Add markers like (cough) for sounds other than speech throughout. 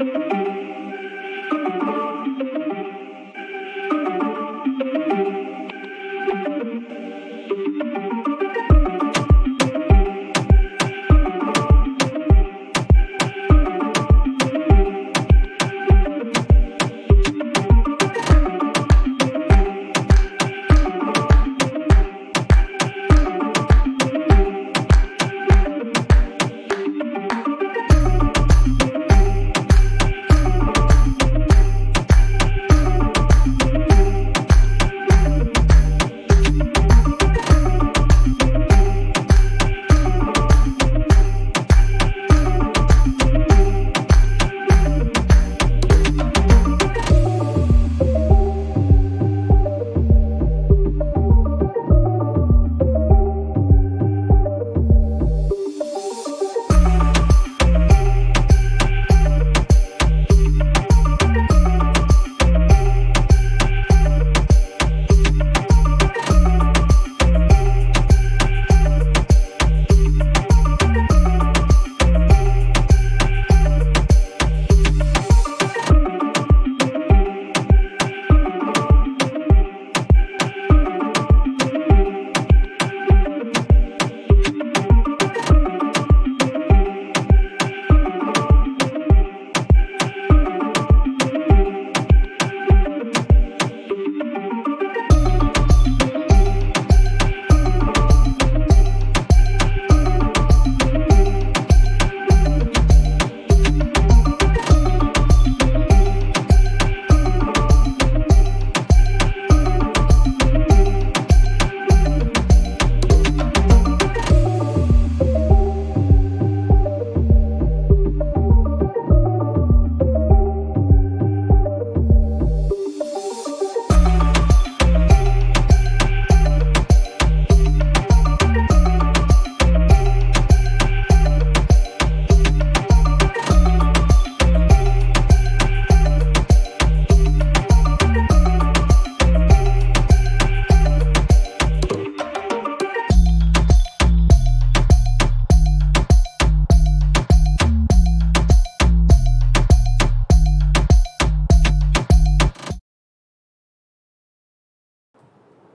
thank (laughs) you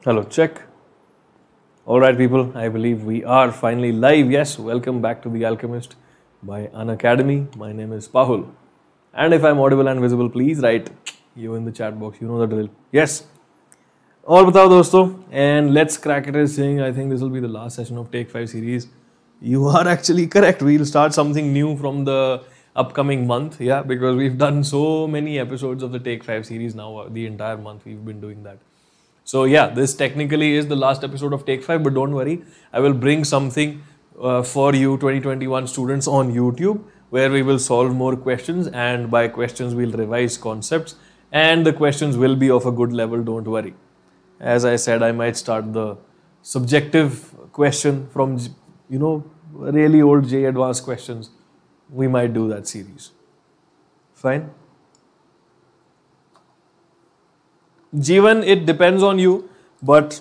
Hello, check. All right, people, I believe we are finally live. Yes, welcome back to The Alchemist by An Academy. My name is Pahul. And if I'm audible and visible, please write you in the chat box. You know the drill. Yes. All batao dosto. And let's crack it as saying, I think this will be the last session of Take 5 series. You are actually correct. We'll start something new from the upcoming month. Yeah, because we've done so many episodes of the Take 5 series now. Uh, the entire month we've been doing that so yeah, this technically is the last episode of Take 5, but don't worry, I will bring something uh, for you 2021 students on YouTube where we will solve more questions and by questions we'll revise concepts and the questions will be of a good level, don't worry. As I said, I might start the subjective question from, you know, really old J advanced questions. We might do that series. Fine? G1, it depends on you, but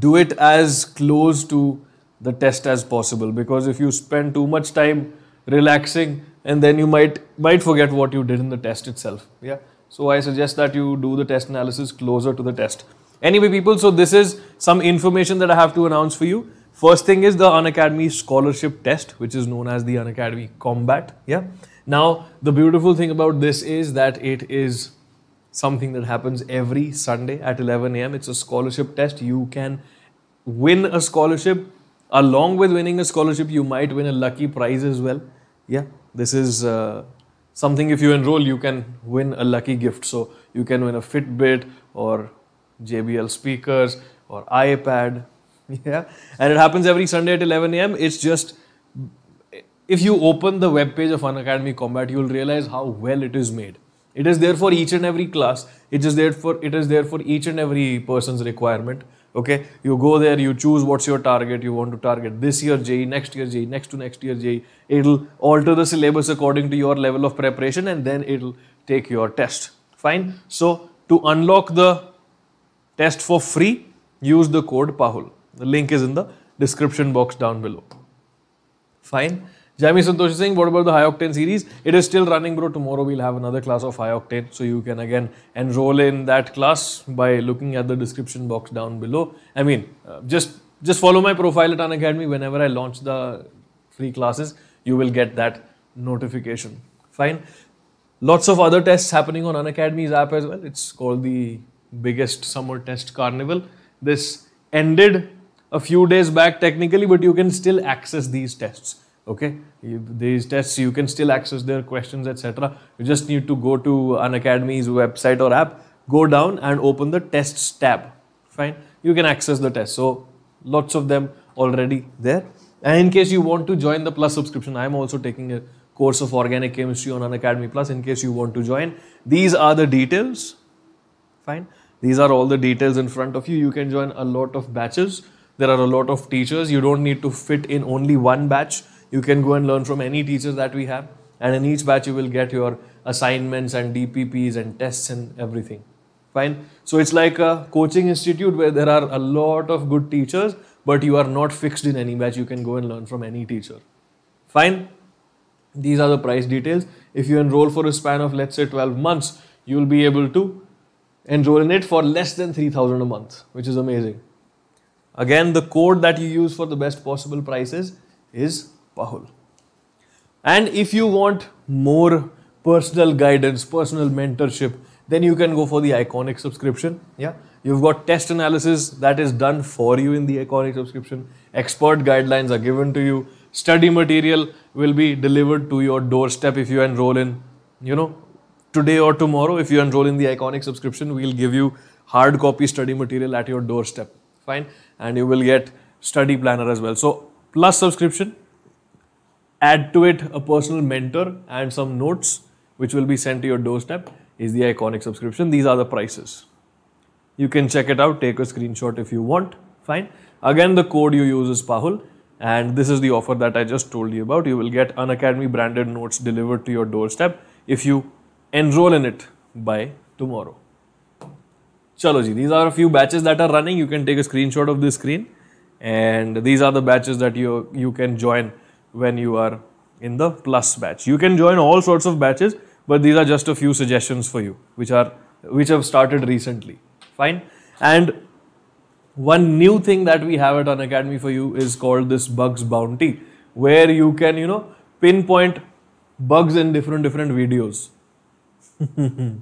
do it as close to the test as possible because if you spend too much time relaxing and then you might might forget what you did in the test itself yeah so i suggest that you do the test analysis closer to the test anyway people so this is some information that i have to announce for you first thing is the unacademy scholarship test which is known as the unacademy combat yeah now the beautiful thing about this is that it is something that happens every Sunday at 11 a.m. It's a scholarship test. You can win a scholarship. Along with winning a scholarship, you might win a lucky prize as well. Yeah, this is uh, something if you enroll, you can win a lucky gift. So you can win a Fitbit or JBL speakers or iPad. (laughs) Yeah, and it happens every Sunday at 11 a.m. It's just if you open the webpage of Unacademy Combat, you'll realize how well it is made. It is there for each and every class. It is there for it is there for each and every person's requirement. Okay, you go there, you choose what's your target. You want to target this year JE, next year JE, next to next year JE. It'll alter the syllabus according to your level of preparation, and then it'll take your test. Fine. So to unlock the test for free, use the code PAHUL. The link is in the description box down below. Fine. Jamie Santosh is saying, what about the high octane series? It is still running, bro. Tomorrow we'll have another class of high octane. So you can again enroll in that class by looking at the description box down below. I mean, uh, just just follow my profile at An Academy. Whenever I launch the free classes, you will get that notification. Fine. Lots of other tests happening on An Academy's app as well. It's called the biggest summer test carnival. This ended a few days back technically, but you can still access these tests okay these tests you can still access their questions etc you just need to go to an academy's website or app go down and open the tests tab fine you can access the test so lots of them already there and in case you want to join the plus subscription i'm also taking a course of organic chemistry on an academy plus in case you want to join these are the details fine these are all the details in front of you you can join a lot of batches there are a lot of teachers you don't need to fit in only one batch you can go and learn from any teacher that we have. And in each batch, you will get your assignments and DPPs and tests and everything. Fine. So it's like a coaching institute where there are a lot of good teachers, but you are not fixed in any batch. You can go and learn from any teacher. Fine. These are the price details. If you enroll for a span of, let's say, 12 months, you will be able to enroll in it for less than 3000 a month, which is amazing. Again, the code that you use for the best possible prices is Pahul. And if you want more personal guidance, personal mentorship, then you can go for the iconic subscription. Yeah. You've got test analysis that is done for you in the iconic subscription. Expert guidelines are given to you. Study material will be delivered to your doorstep if you enroll in, you know, today or tomorrow. If you enroll in the iconic subscription, we'll give you hard copy study material at your doorstep. Fine. And you will get study planner as well. So, plus subscription, Add to it a personal mentor and some notes which will be sent to your doorstep is the iconic subscription. These are the prices. You can check it out, take a screenshot if you want. Fine. Again, the code you use is Pahul, and this is the offer that I just told you about. You will get an academy branded notes delivered to your doorstep if you enroll in it by tomorrow. Chalo ji, these are a few batches that are running. You can take a screenshot of this screen, and these are the batches that you you can join when you are in the plus batch. You can join all sorts of batches, but these are just a few suggestions for you, which are which have started recently. Fine. And one new thing that we have at an academy for you is called this bugs bounty, where you can you know pinpoint bugs in different different videos. (laughs)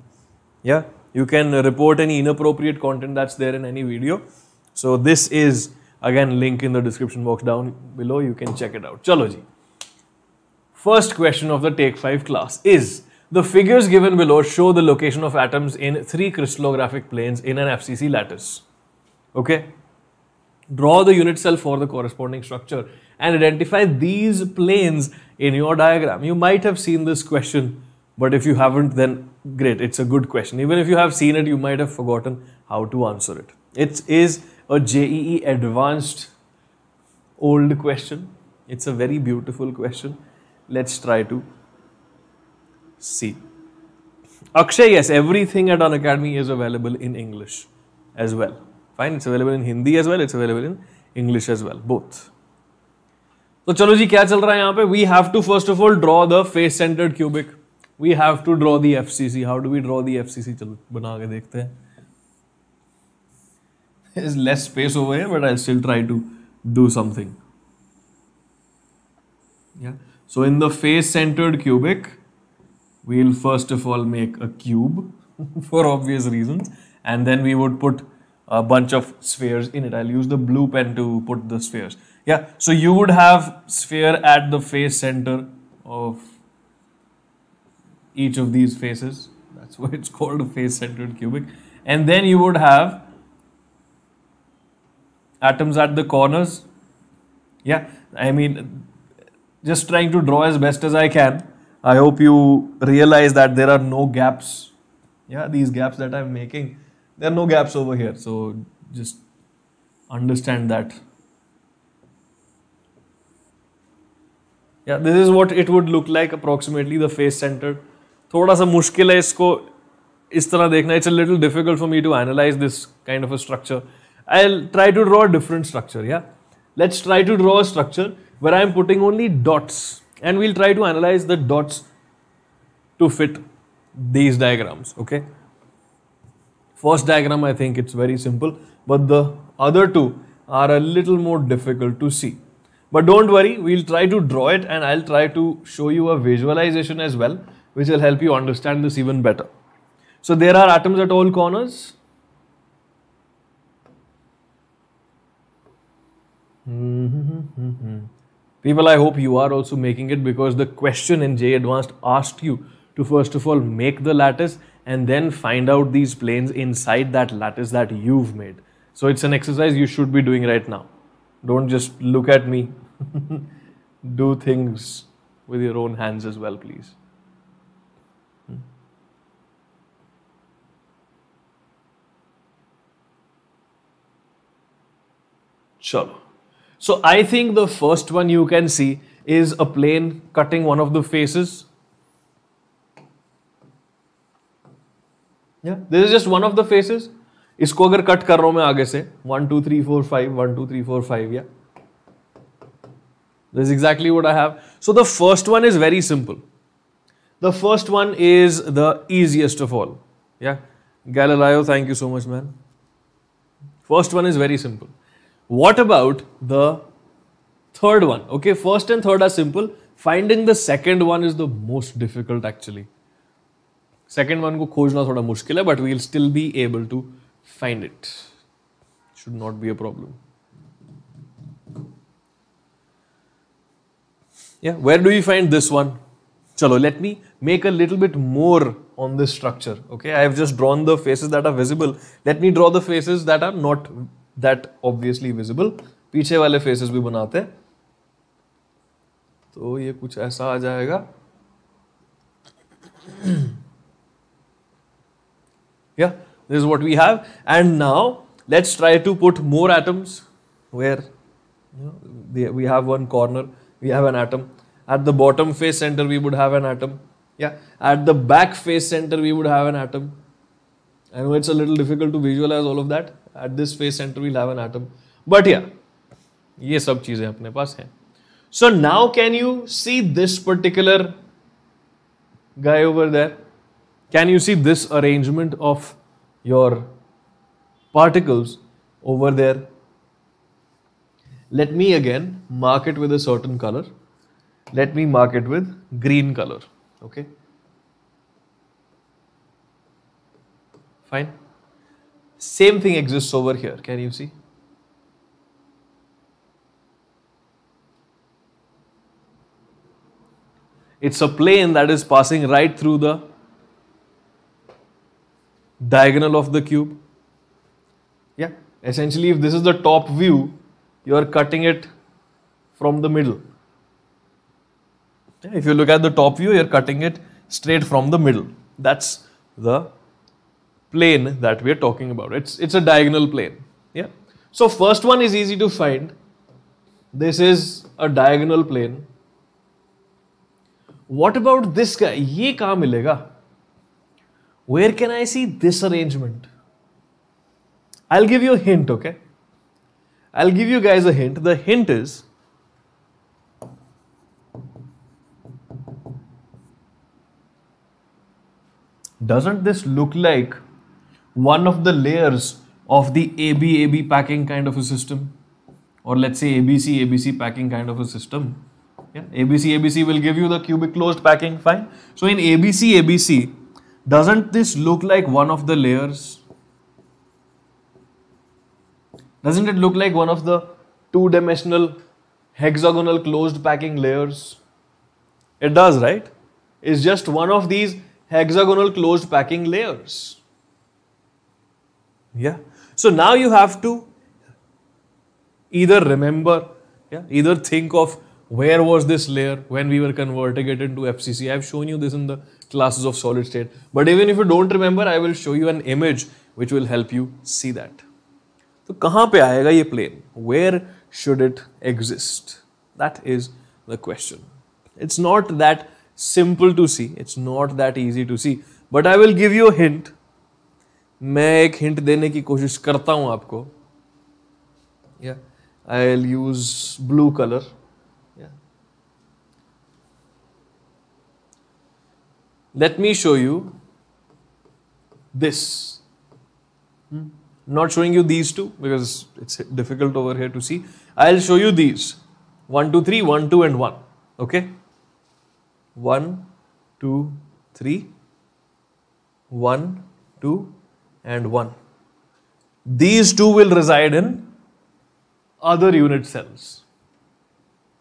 yeah, you can report any inappropriate content that's there in any video. So this is Again, link in the description box down below. You can check it out. Chalo ji. First question of the Take 5 class is the figures given below show the location of atoms in three crystallographic planes in an FCC lattice. Okay? Draw the unit cell for the corresponding structure and identify these planes in your diagram. You might have seen this question, but if you haven't, then great, it's a good question. Even if you have seen it, you might have forgotten how to answer it. It is a JEE advanced old question. It's a very beautiful question. Let's try to see. Akshay, yes, everything at Unacademy is available in English as well. Fine, it's available in Hindi as well, it's available in English as well, both. तो चलो जी क्या चल रहा है यहाँ पे we have to first of all draw the face centred cubic we have to draw the F C C how do we draw the F C C चलो बना के देखते हैं There's less space over here, but I'll still try to do something. Yeah. So in the face-centered cubic, we'll first of all make a cube (laughs) for obvious reasons. And then we would put a bunch of spheres in it. I'll use the blue pen to put the spheres. Yeah. So you would have sphere at the face center of each of these faces. That's (laughs) why it's called a face-centered cubic. And then you would have atoms at the corners. Yeah, I mean, just trying to draw as best as I can. I hope you realize that there are no gaps. Yeah, these gaps that I'm making, there are no gaps over here. So just understand that. Yeah, this is what it would look like approximately the face centered. Thoda sa mushkil hai isko. Is tarah dekhna. It's a little difficult for me to analyze this kind of a structure. I'll try to draw a different structure, yeah? Let's try to draw a structure where I'm putting only dots and we'll try to analyze the dots to fit these diagrams, okay? First diagram, I think it's very simple, but the other two are a little more difficult to see. But don't worry, we'll try to draw it and I'll try to show you a visualization as well, which will help you understand this even better. So there are atoms at all corners, Mm-hmm. People, I hope you are also making it because the question in J Advanced asked you to first of all make the lattice and then find out these planes inside that lattice that you've made. So it's an exercise you should be doing right now. Don't just look at me. (laughs) Do things with your own hands as well, please. Hmm. Chalo. So I think the first one you can see is a plane cutting one of the faces. Yeah, this is just one of the faces. इसको अगर cut कर रहा हूं मैं आगे से one two three four five one two three four five yeah this exactly what I have so the first one is very simple the first one is the easiest of all yeah गैललायो thank you so much man first one is very simple what about the third one? Okay, first and third are simple. Finding the second one is the most difficult actually. Second one ko khojna thoda mushkil hai, but we'll still be able to find it. Should not be a problem. Yeah, where do we find this one? Chalo, let me make a little bit more on this structure. Okay, I have just drawn the faces that are visible. Let me draw the faces that are not that obviously visible पीछे वाले faces भी बनाते हैं तो ये कुछ ऐसा आ जाएगा yeah this what we have and now let's try to put more atoms where we have one corner we have an atom at the bottom face centre we would have an atom yeah at the back face centre we would have an atom I it's a little difficult to visualise all of that at this face center we'll have an atom but yeah ये सब चीजें अपने पास हैं So now, can you see this particular guy over there? Can you see this arrangement of your particles over there? Let me again mark it with a certain color. Let me mark it with green color. Okay. Fine. Same thing exists over here. Can you see? It's a plane that is passing right through the diagonal of the cube. Yeah, essentially if this is the top view, you are cutting it from the middle. If you look at the top view, you are cutting it straight from the middle. That's the plane that we are talking about. It's, it's a diagonal plane. Yeah. So first one is easy to find. This is a diagonal plane. What about this guy? ये कहाँ मिलेगा? Where can I see this arrangement? I'll give you a hint, okay? I'll give you guys a hint. The hint is doesn't this look like one of the layers of the A B A B packing kind of a system or let's say ABC ABC packing kind of a system. Yeah, ABC ABC will give you the cubic closed packing fine. So in ABC ABC doesn't this look like one of the layers? Doesn't it look like one of the two dimensional hexagonal closed packing layers? It does right? It's just one of these hexagonal closed packing layers. Yeah. So now you have to either remember, yeah, either think of where was this layer when we were converting it into FCC. I've shown you this in the classes of solid state. But even if you don't remember, I will show you an image which will help you see that. So कहाँ पे plane? Where should it exist? That is the question. It's not that simple to see. It's not that easy to see. But I will give you a hint मैं एक hint देने की कोशिश करता हूं आपको I'll use blue colour let me show you this not showing you these two because it's difficult over here to see I'll show you these one two three one two and one okay one two three one two and 1. These two will reside in other unit cells.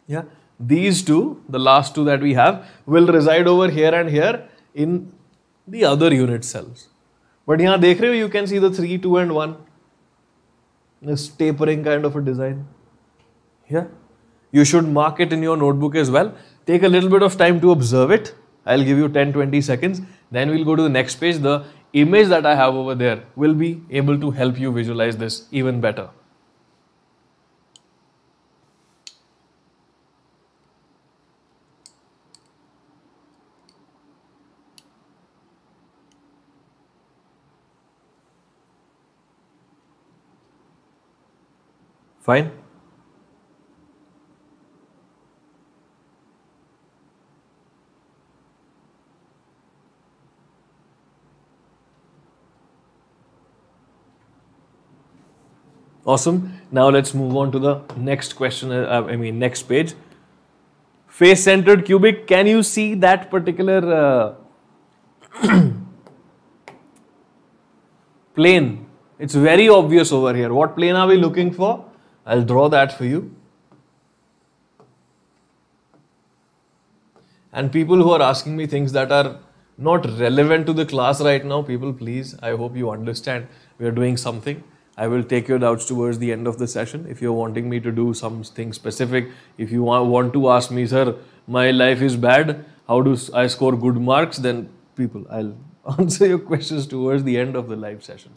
Yeah, these two, the last two that we have, will reside over here and here in the other unit cells. But here, you can see the 3, 2 and 1. This tapering kind of a design. Yeah. You should mark it in your notebook as well. Take a little bit of time to observe it. I'll give you 10-20 seconds. Then we'll go to the next page, the image that I have over there will be able to help you visualize this even better. Fine. Awesome. Now let's move on to the next question, uh, uh I mean next page. Face centered cubic, can you see that particular uh, (clears throat) plane? It's very obvious over here. What plane are we looking for? I'll draw that for you. And people who are asking me things that are not relevant to the class right now, people please, I hope you understand we are doing something. I will take your doubts towards the end of the session. If you're wanting me to do something specific, if you want to ask me, sir, my life is bad, how do I score good marks? Then, people, I'll (laughs) answer your questions towards the end of the live session.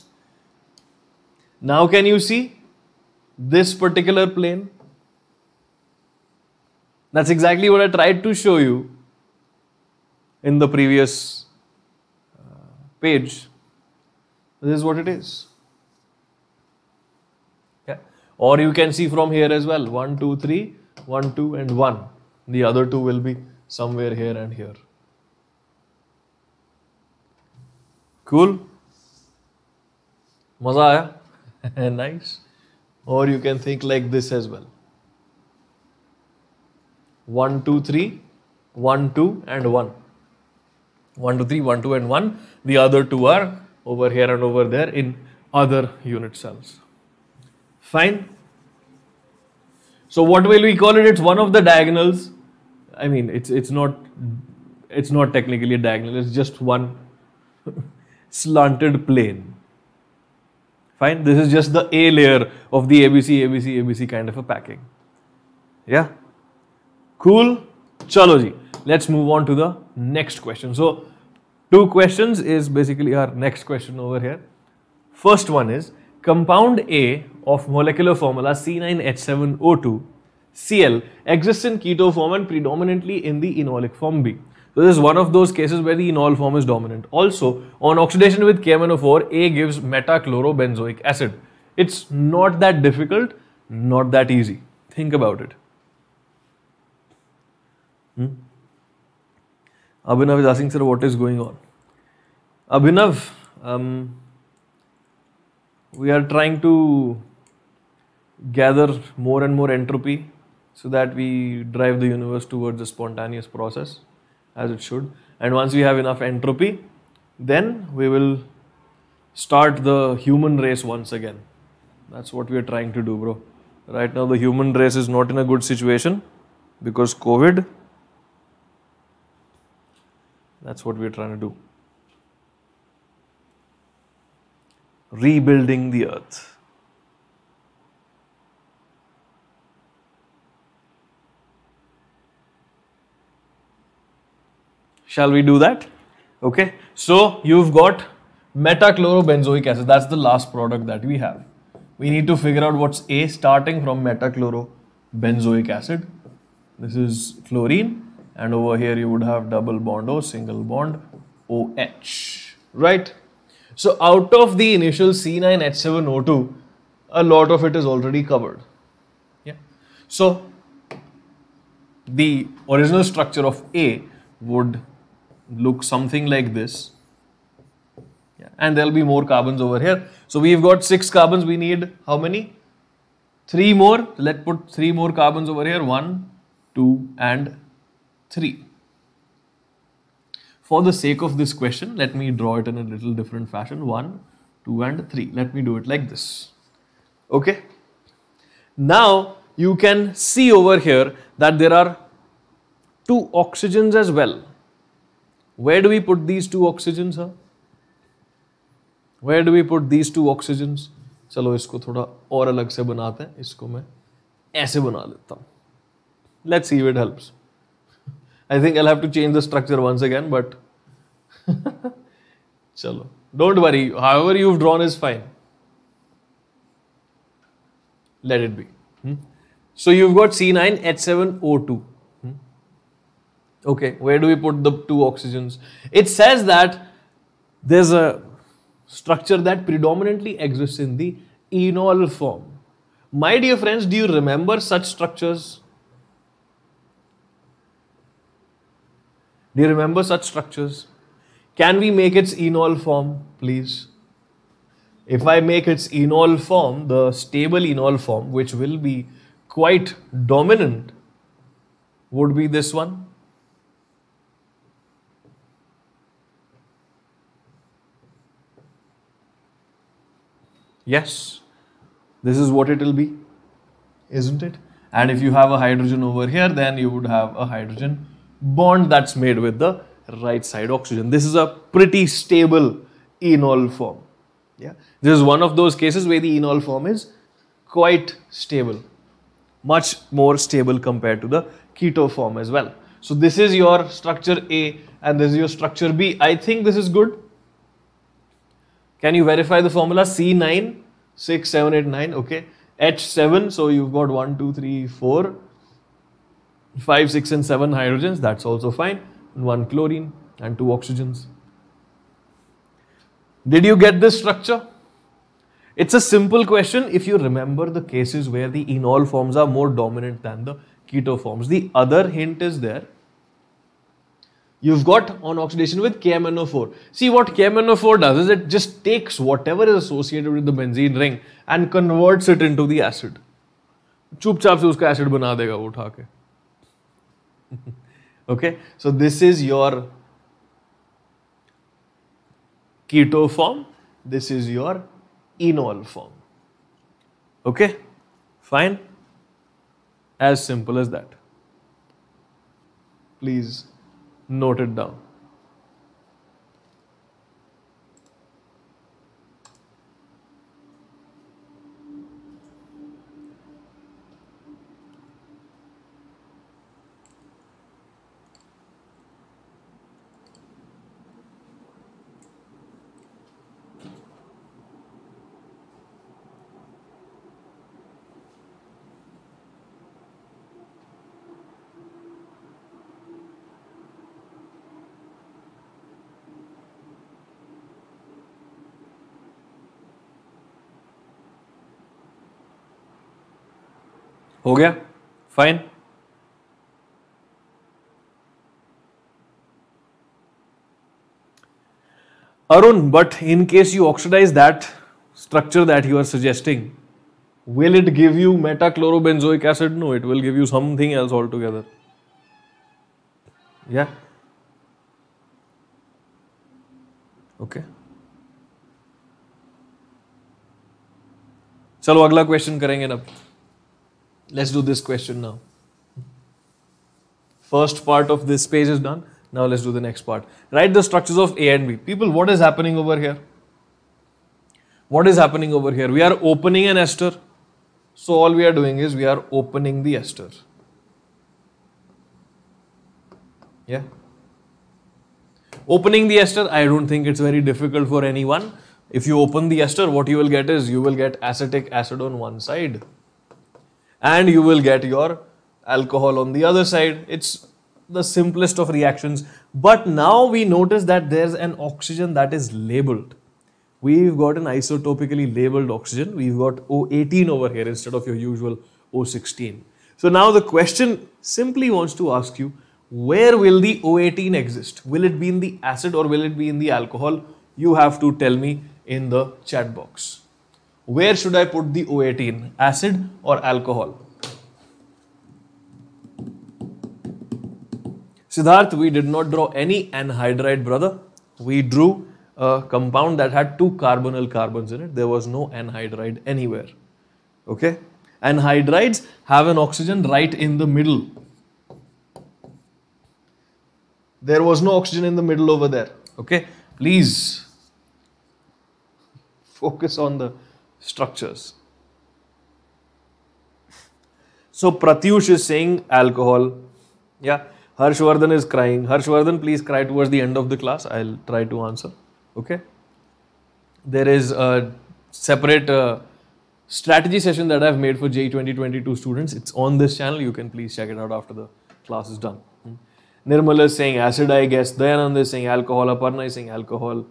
Now, can you see this particular plane? That's exactly what I tried to show you in the previous uh, page. This is what it is or you can see from here as well 1 2 3 1 2 and 1 the other two will be somewhere here and here cool maza aaya (laughs) nice or you can think like this as well 1 2 3 1 2 and 1 1 2 3 1 2 and 1 the other two are over here and over there in other unit cells Fine. So what will we call it? It's one of the diagonals. I mean, it's it's not it's not technically a diagonal. It's just one (laughs) slanted plane. Fine. This is just the A layer of the ABC, ABC, ABC kind of a packing. Yeah. Cool. Chalo ji. Let's move on to the next question. So two questions is basically our next question over here. First one is Compound A of molecular formula C9H7O2 Cl exists in keto form and predominantly in the enolic form B. So this is one of those cases where the enol form is dominant. Also, on oxidation with KMNO4, A gives metachlorobenzoic acid. It's not that difficult, not that easy. Think about it. Hmm? Abhinav is asking, sir, what is going on? Abhinav, um, we are trying to gather more and more entropy so that we drive the universe towards a spontaneous process as it should and once we have enough entropy then we will start the human race once again that's what we are trying to do bro right now the human race is not in a good situation because covid that's what we are trying to do rebuilding the earth. Shall we do that? Okay. So you've got metachlorobenzoic acid. That's the last product that we have. We need to figure out what's A starting from metachlorobenzoic acid. This is chlorine and over here you would have double bond O, single bond OH, right? So out of the initial C9H7O2, a lot of it is already covered. Yeah. So the original structure of A would look something like this. Yeah. And there'll be more carbons over here. So we've got six carbons. We need how many? Three more. Let's put three more carbons over here. One, two, and three for the sake of this question, let me draw it in a little different fashion. 1, 2 and 3. Let me do it like this. Okay. Now you can see over here that there are two oxygens as well. Where do we put these two oxygens? Huh? Where do we put these two oxygens? चलो इसको थोड़ा और अलग से बनाते हैं इसको मैं ऐसे बना लेता हूँ let's see it helps I think I'll have to change the structure once again, but (laughs) chalo. Don't worry, however you've drawn is fine. Let it be. Hmm? So you've got C9, H7O2. Hmm? Okay, where do we put the two oxygens? It says that there's a structure that predominantly exists in the enol form. My dear friends, do you remember such structures? Do you remember such structures? Can we make its enol form, please? If I make its enol form, the stable enol form, which will be quite dominant, would be this one. Yes, this is what it will be, isn't it? And if you have a hydrogen over here, then you would have a hydrogen bond that's made with the right side oxygen. This is a pretty stable enol form. Yeah, This is one of those cases where the enol form is quite stable, much more stable compared to the keto form as well. So this is your structure A and this is your structure B. I think this is good. Can you verify the formula C9, 6, 7, 8, 9, okay. H7, so you've got 1, 2, 3, 4, 5, 6 and 7 hydrogens, that's also fine. 1 chlorine and 2 oxygens. Did you get this structure? It's a simple question if you remember the cases where the enol forms are more dominant than the keto forms. The other hint is there. You've got on oxidation with KMNO4. See what KMNO4 does is it just takes whatever is associated with the benzene ring and converts it into the acid. चुपचाप से उसका acid बना देगा वो उठा (laughs) okay so this is your keto form this is your enol form okay fine as simple as that please note it down गया fine Arun but in case you oxidise that structure that you are suggesting will it give you meta chlorobenzoic acid no it will give you something else all together yeah okay चलो अगला question करेंगे ना Let's do this question now. First part of this page is done. Now let's do the next part. Write the structures of A and B. People, what is happening over here? What is happening over here? We are opening an ester. So all we are doing is we are opening the ester. Yeah. Opening the ester, I don't think it's very difficult for anyone. If you open the ester, what you will get is you will get acetic acid on one side and you will get your alcohol on the other side. It's the simplest of reactions. But now we notice that there's an oxygen that is labeled. We've got an isotopically labeled oxygen. We've got O18 over here instead of your usual O16. So now the question simply wants to ask you, where will the O18 exist? Will it be in the acid or will it be in the alcohol? You have to tell me in the chat box. Where should I put the O18, acid or alcohol? Siddharth, we did not draw any anhydride, brother. We drew a compound that had two carbonyl carbons in it. There was no anhydride anywhere. Okay? Anhydrides have an oxygen right in the middle. There was no oxygen in the middle over there. Okay? Please focus on the structures. So Pratyush is saying alcohol. Yeah. Harshvardhan is crying. Harshvardhan, please cry towards the end of the class. I'll try to answer. Okay. There is a separate uh, strategy session that I've made for J 2022 students. It's on this channel. You can please check it out after the class is done. Hmm. Nirmala is saying acid, I guess. Dayanand is saying alcohol. Aparna is saying alcohol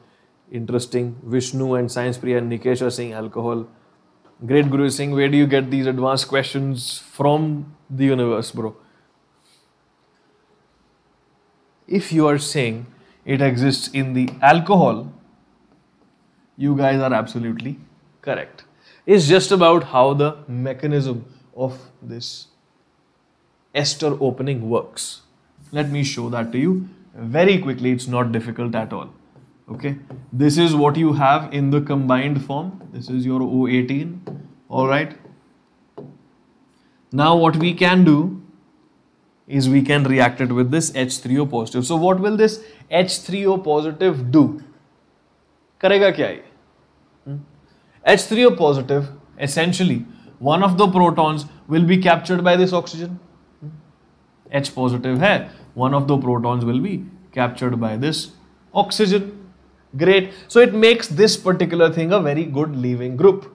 interesting. Vishnu and Science Priya and Nikesh are saying alcohol. Great Guru is saying, Where do you get these advanced questions from the universe, bro? If you are saying it exists in the alcohol, you guys are absolutely correct. It's just about how the mechanism of this ester opening works. Let me show that to you very quickly, it's not difficult at all okay this is what you have in the combined form this is your o18 all right now what we can do is we can react it with this h3o positive so what will this h3o positive do करेगा क्या ये H3O positive essentially one of the protons will be captured by this oxygen hmm? H positive है one of the protons will be captured by this oxygen Great. So it makes this particular thing a very good leaving group,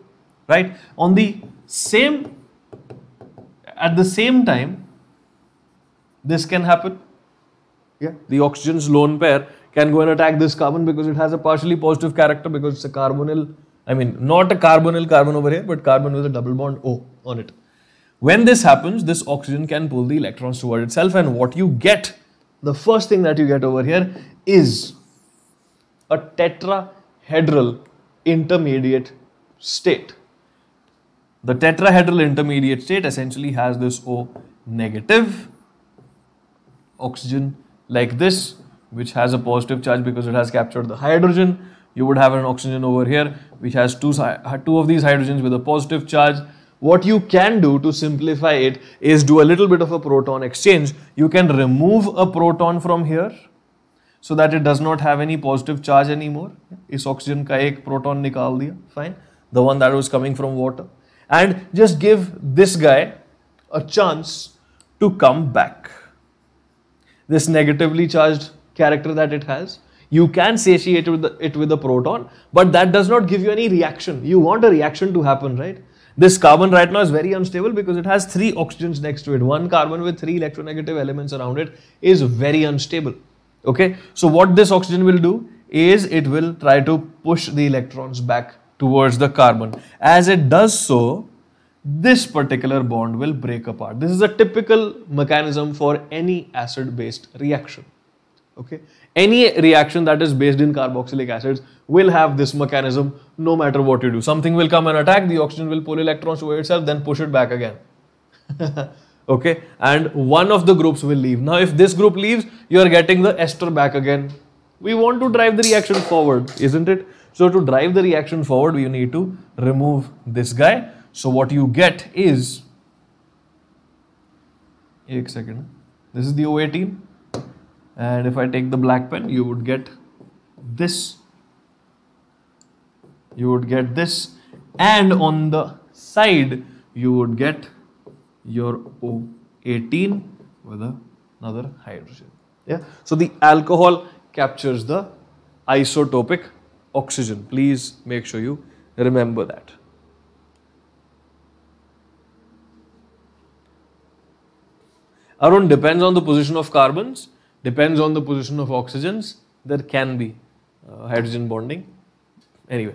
right? On the same, at the same time, this can happen. Yeah. The oxygen's lone pair can go and attack this carbon because it has a partially positive character because it's a carbonyl, I mean, not a carbonyl carbon over here, but carbon with a double bond O on it. When this happens, this oxygen can pull the electrons toward itself and what you get, the first thing that you get over here is a tetrahedral intermediate state. The tetrahedral intermediate state essentially has this O negative oxygen like this which has a positive charge because it has captured the hydrogen. You would have an oxygen over here which has two, two of these hydrogens with a positive charge. What you can do to simplify it is do a little bit of a proton exchange. You can remove a proton from here so that it does not have any positive charge anymore. Is oxygen ka ek proton nikal diya. Fine, the one that was coming from water, and just give this guy a chance to come back. this negatively charged character that it has. You can satiate with the, it with a proton, but that does not give you any reaction. You want a reaction to happen, right? This carbon right now is very unstable because it has three oxygens next to it. One carbon with three electronegative elements around it is very unstable okay so what this oxygen will do is it will try to push the electrons back towards the carbon as it does so this particular bond will break apart this is a typical mechanism for any acid based reaction okay any reaction that is based in carboxylic acids will have this mechanism no matter what you do something will come and attack the oxygen will pull electrons away itself then push it back again (laughs) okay and one of the groups will leave now if this group leaves you are getting the ester back again we want to drive the reaction forward isn't it so to drive the reaction forward we need to remove this guy so what you get is एक second this is the O18 and if I take the black pen you would get this you would get this and on the side you would get your O18 with another hydrogen. Yeah. So the alcohol captures the isotopic oxygen. Please make sure you remember that. Arun, depends on the position of carbons, depends on the position of oxygens. There can be uh, hydrogen bonding. Anyway,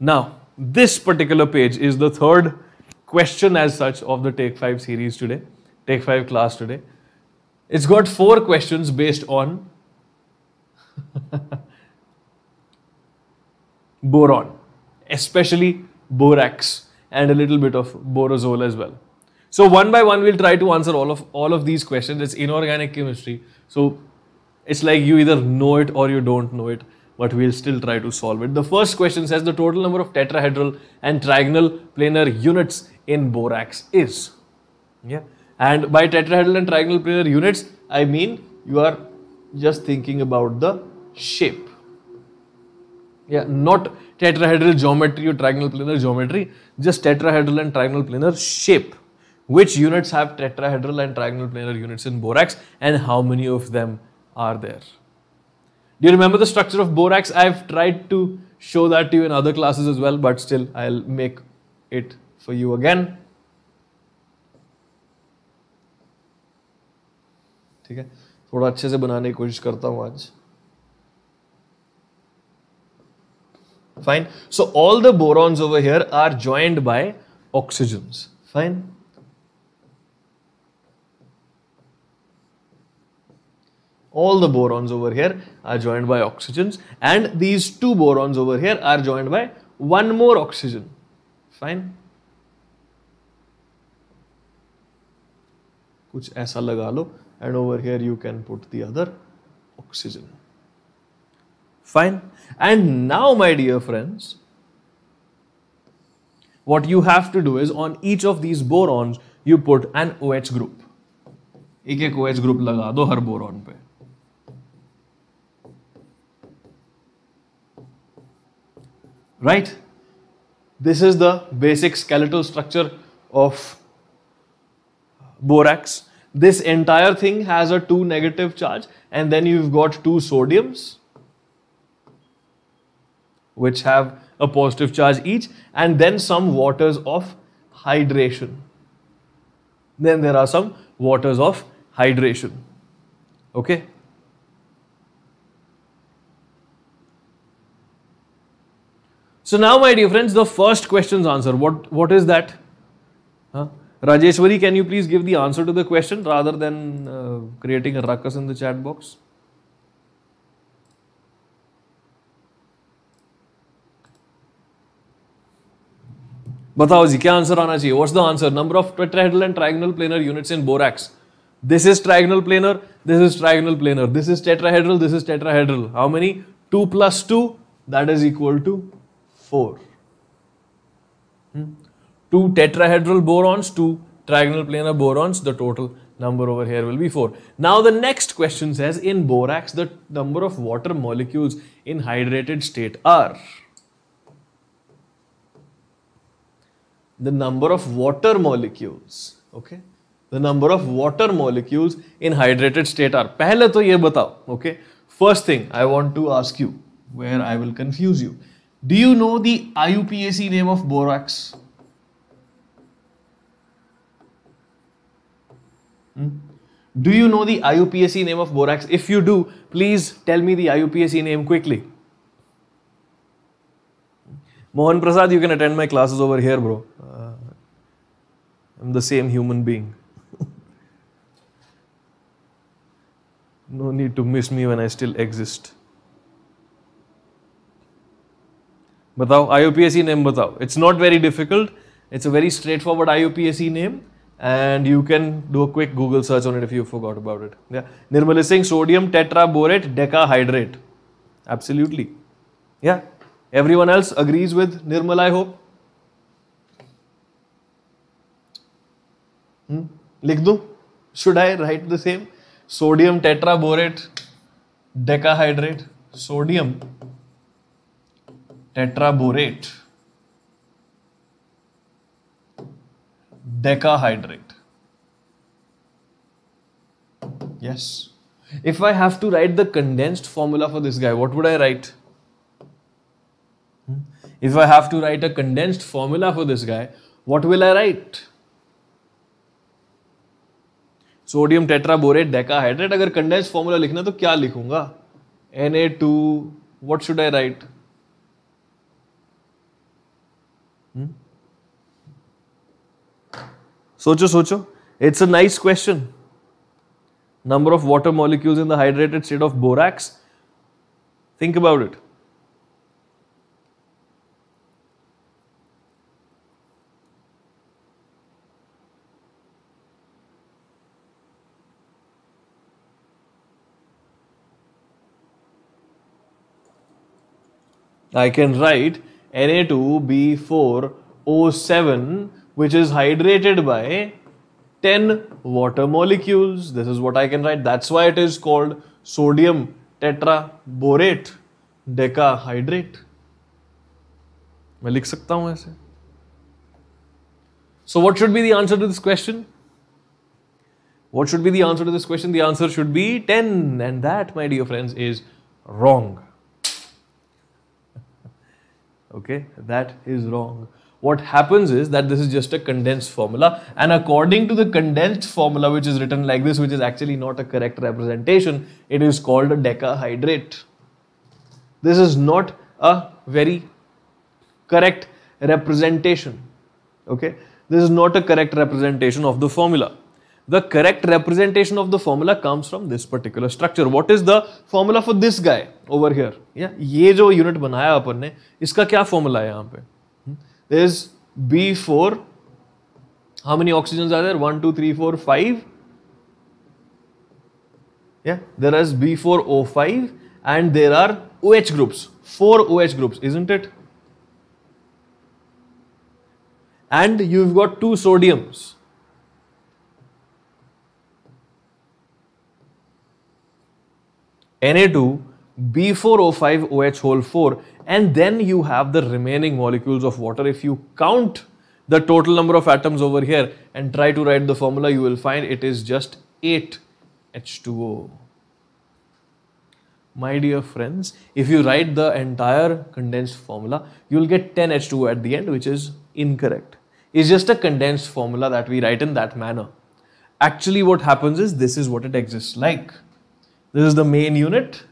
now this particular page is the third question as such of the Take 5 series today, Take 5 class today. It's got four questions based on (laughs) boron, especially borax and a little bit of borazole as well. So one by one, we'll try to answer all of all of these questions. It's inorganic chemistry. So it's like you either know it or you don't know it, but we'll still try to solve it. The first question says the total number of tetrahedral and trigonal planar units in borax is. Yeah. And by tetrahedral and trigonal planar units, I mean you are just thinking about the shape. Yeah, not tetrahedral geometry or trigonal planar geometry, just tetrahedral and trigonal planar shape. Which units have tetrahedral and trigonal planar units in borax and how many of them are there? Do you remember the structure of borax? I've tried to show that to you in other classes as well, but still I'll make it for you again. ठीक है थोड़ा अच्छे से बनाने की कोशिश करता हूं आज fine so all the borons over here are joint by oxygen fine all the borons over here are joined by oxygens and these two borons over here are joined by one more oxygen fine कुछ ऐसा लगा लो and over here you can put the other oxygen fine and now my dear friends what have to do is on each of each boron you put an O H group एक एक O H group लगा दो हर boron पे right this is the basic skeletal structure of borax. This entire thing has a 2 negative charge and then you've got 2 sodiums which have a positive charge each and then some waters of hydration. Then there are some waters of hydration. Okay. So now my dear friends, the first question's answer, what, what is that? Huh? Rajeshwari, can you please give the answer to the question rather than uh, creating a ruckus in the chat box? बताओ जी answer answer आना चाहिए what's the answer number of tetrahedral and triangle this is trigonal planar, this is trigonal planar, this is tetrahedral, this is tetrahedral. How many? 2 plus 2, that is equal to 4. Hmm? two tetrahedral borons, two trigonal planar borons, the total number over here will be 4. Now the next question says in borax the number of water molecules in hydrated state are. The number of water molecules, okay. The number of water molecules in hydrated state are. पहले तो ये okay. First thing I want to ask you where I will confuse you. Do you know the IUPAC name of borax? Do you know the IUPAC name of borax? If you do, please tell me the IUPAC name quickly. Mohan Prasad, you can attend my classes over here, bro. Uh, I'm the same human being. no need to miss me when I still exist. बताओ IUPAC name बताओ. It's not very difficult. It's a very straightforward IUPAC name. and you can do a quick Google search on it if you forgot about it. Yeah, Nirmal is saying sodium tetraborate decahydrate. Absolutely. Yeah, everyone else agrees with Nirmal, I hope. Hmm? Likh do? Should I write the same? Sodium tetraborate decahydrate. Sodium tetraborate decahydrate. Yes. If I have to write the condensed formula for this guy, what would I write? If I have to write a condensed formula for this guy, what will I write? Sodium tetraborate decahydrate अगर condense formula लिखना तो क्या लिखूंगा N A two what should I write Socho, socho. It's a nice question. number of water molecules in the hydrated state of borax? Think about it. I can write Na2B4O7 which is hydrated by 10 water molecules. This is what I can write. That's why it is called sodium tetraborate decahydrate. So what should be the answer to this question? What should be the answer to this question? The answer should be 10 and that my dear friends is wrong. (laughs) okay, that is wrong what happens is that this is just a condensed formula and according to the condensed formula which is written like this which is actually not a correct representation it is called a decahydrate this is not a very correct representation okay this is not a correct representation of the formula the correct representation of the formula comes from this particular structure what is the formula for this guy over here yeah ye jo unit banaya apan ne iska kya formula hai yahan pe is B4. How many oxygens are there? 1, 2, 3, 4, 5. Yeah, there is B4O5 and there are OH groups, 4 OH groups, isn't it? And you've got two sodiums. Na2, B4O5, OH whole 4 and then you have the remaining molecules of water. If you count the total number of atoms over here and try to write the formula, you will find it is just 8 H2O. My dear friends, if you write the entire condensed formula, you will get 10 H2O at the end, which is incorrect. It's just a condensed formula that we write in that manner. Actually, what happens is this is what it exists like. This is the main unit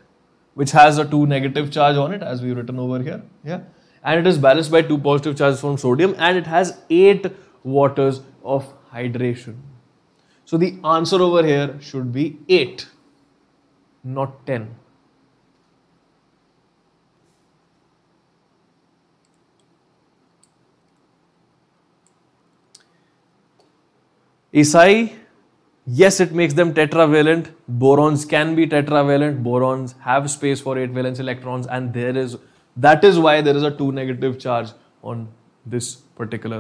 which has a 2 negative charge on it as we've written over here. Yeah. And it is balanced by 2 positive charges from sodium and it has 8 waters of hydration. So the answer over here should be 8, not 10. Isai Yes, it makes them tetravalent. Borons can be tetravalent. Borons have space for 8 valence electrons and there is that is why there is a 2 negative charge on this particular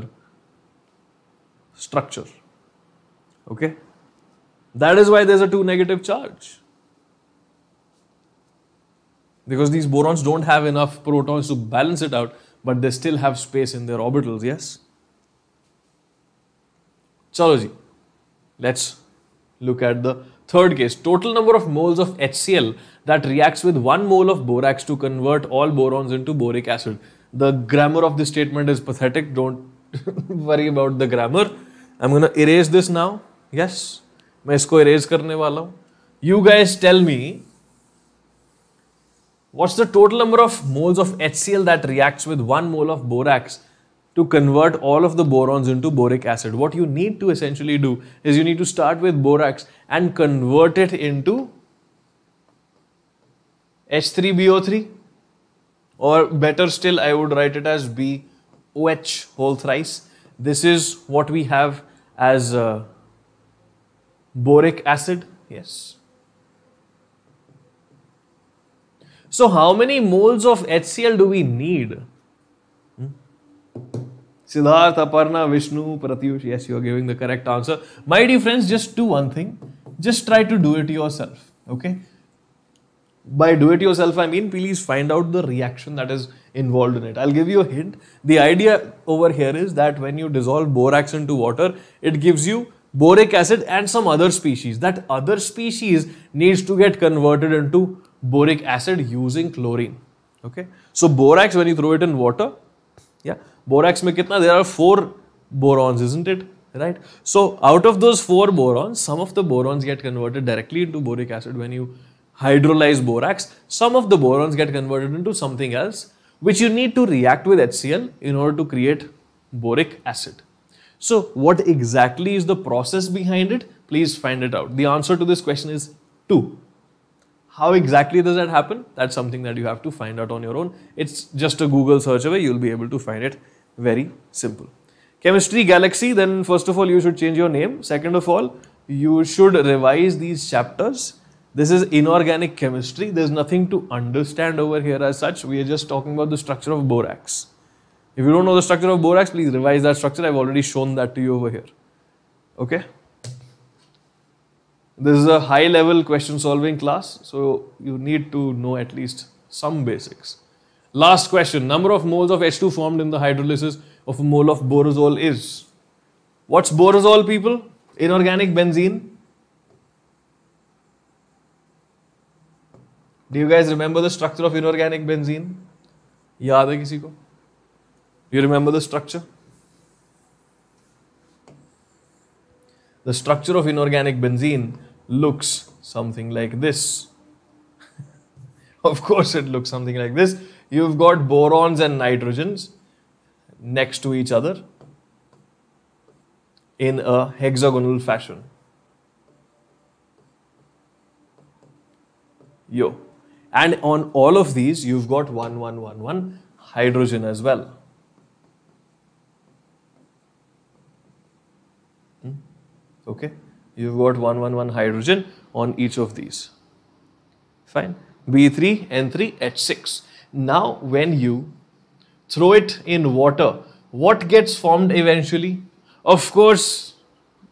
structure. Okay? That is why there's a 2 negative charge. Because these borons don't have enough protons to balance it out, but they still have space in their orbitals, yes? Chalo ji, let's Look at the third case. Total number of moles of HCl that reacts with one mole of borax to convert all borons into boric acid. The grammar of this statement is pathetic. Don't (laughs) worry about the grammar. I'm going to erase this now. Yes, I'm going to erase हूँ. You guys tell me what's the total number of moles of HCl that reacts with one mole of borax to convert all of the borons into boric acid. What you need to essentially do is you need to start with borax and convert it into H3BO3 or better still I would write it as BOH whole thrice. This is what we have as uh, boric acid. Yes. So how many moles of HCl do we need? Hmm? Siddhartha, Parna, Vishnu, Pratyush. Yes, you are giving the correct answer. My dear friends, just do one thing. Just try to do it yourself. Okay? By do it yourself, I mean please find out the reaction that is involved in it. I'll give you a hint. The idea over here is that when you dissolve borax into water, it gives you boric acid and some other species. That other species needs to get converted into boric acid using chlorine. Okay. So borax, when you throw it in water, yeah, borax mein kitna? There are four borons, isn't it? Right? So out of those four borons, some of the borons get converted directly into boric acid when you hydrolyze borax. Some of the borons get converted into something else, which you need to react with HCl in order to create boric acid. So what exactly is the process behind it? Please find it out. The answer to this question is 2. How exactly does that happen? That's something that you have to find out on your own. It's just a Google search away. You'll be able to find it very simple. Chemistry Galaxy, then first of all, you should change your name. Second of all, you should revise these chapters. This is inorganic chemistry. There's nothing to understand over here as such. We are just talking about the structure of borax. If you don't know the structure of borax, please revise that structure. I've already shown that to you over here. Okay? This is a high level question solving class, so you need to know at least some basics. Last question. Number of moles of H2 formed in the hydrolysis of a mole of borazole is? What's borazole, people? Inorganic benzene. Do you guys remember the structure of inorganic benzene? याद है किसी You remember the structure? The structure of inorganic benzene looks something like this. (laughs) of course, it looks something like this you've got borons and nitrogens next to each other in a hexagonal fashion. Yo. And on all of these, you've got 1, 1, 1, 1 hydrogen as well. Hmm? Okay, you've got 1, 1, 1 hydrogen on each of these. Fine. B3, N3, H6. Now, when you throw it in water, what gets formed eventually? Of course,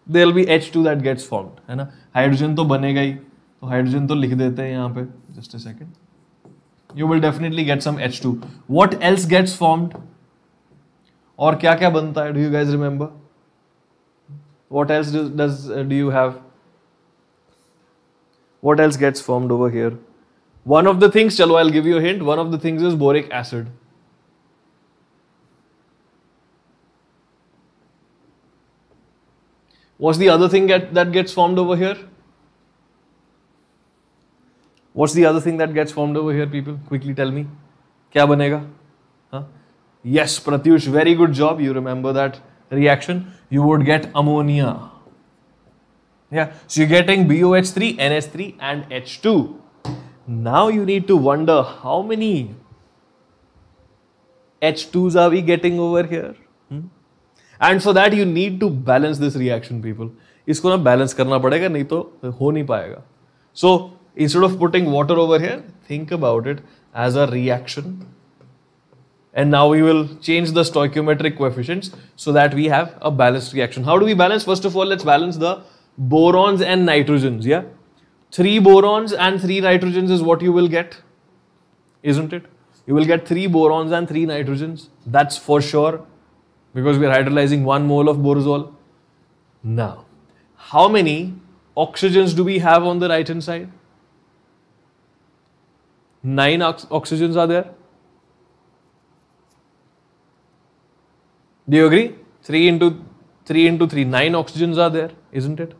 there will be H2 that gets formed. Hai na? Hydrogen to banega hi. So, hydrogen to likh dete yahan pe. Just a second. You will definitely get some H2. What else gets formed? Or kya kya banta hai? Do you guys remember? What else does, uh, do you have? What else gets formed over here? One of the things, chalo, I'll give you a hint. One of the things is boric acid. What's the other thing that, that gets formed over here? What's the other thing that gets formed over here, people? Quickly tell me. Kya banega? Huh? Yes, Pratyush, very good job. You remember that reaction. You would get ammonia. Yeah, so you're getting BOH3, ns 3 and H2. Now you need to wonder how many H2s are we getting over here? Hmm? And so that you need to balance this reaction people. इसको ना balance karna पड़ेगा नहीं तो हो नहीं पाएगा. So instead of putting water over here, think about it as a reaction. And now we will change the stoichiometric coefficients so that we have a balanced reaction. How do we balance? First of all, let's balance the borons and nitrogens. Yeah. 3 borons and 3 nitrogens is what you will get, isn't it? You will get 3 borons and 3 nitrogens, that's for sure, because we are hydrolyzing 1 mole of borazole. Now, how many oxygens do we have on the right hand side? 9 ox oxygens are there. Do you agree? 3 into 3 into 3, 9 oxygens are there, isn't it?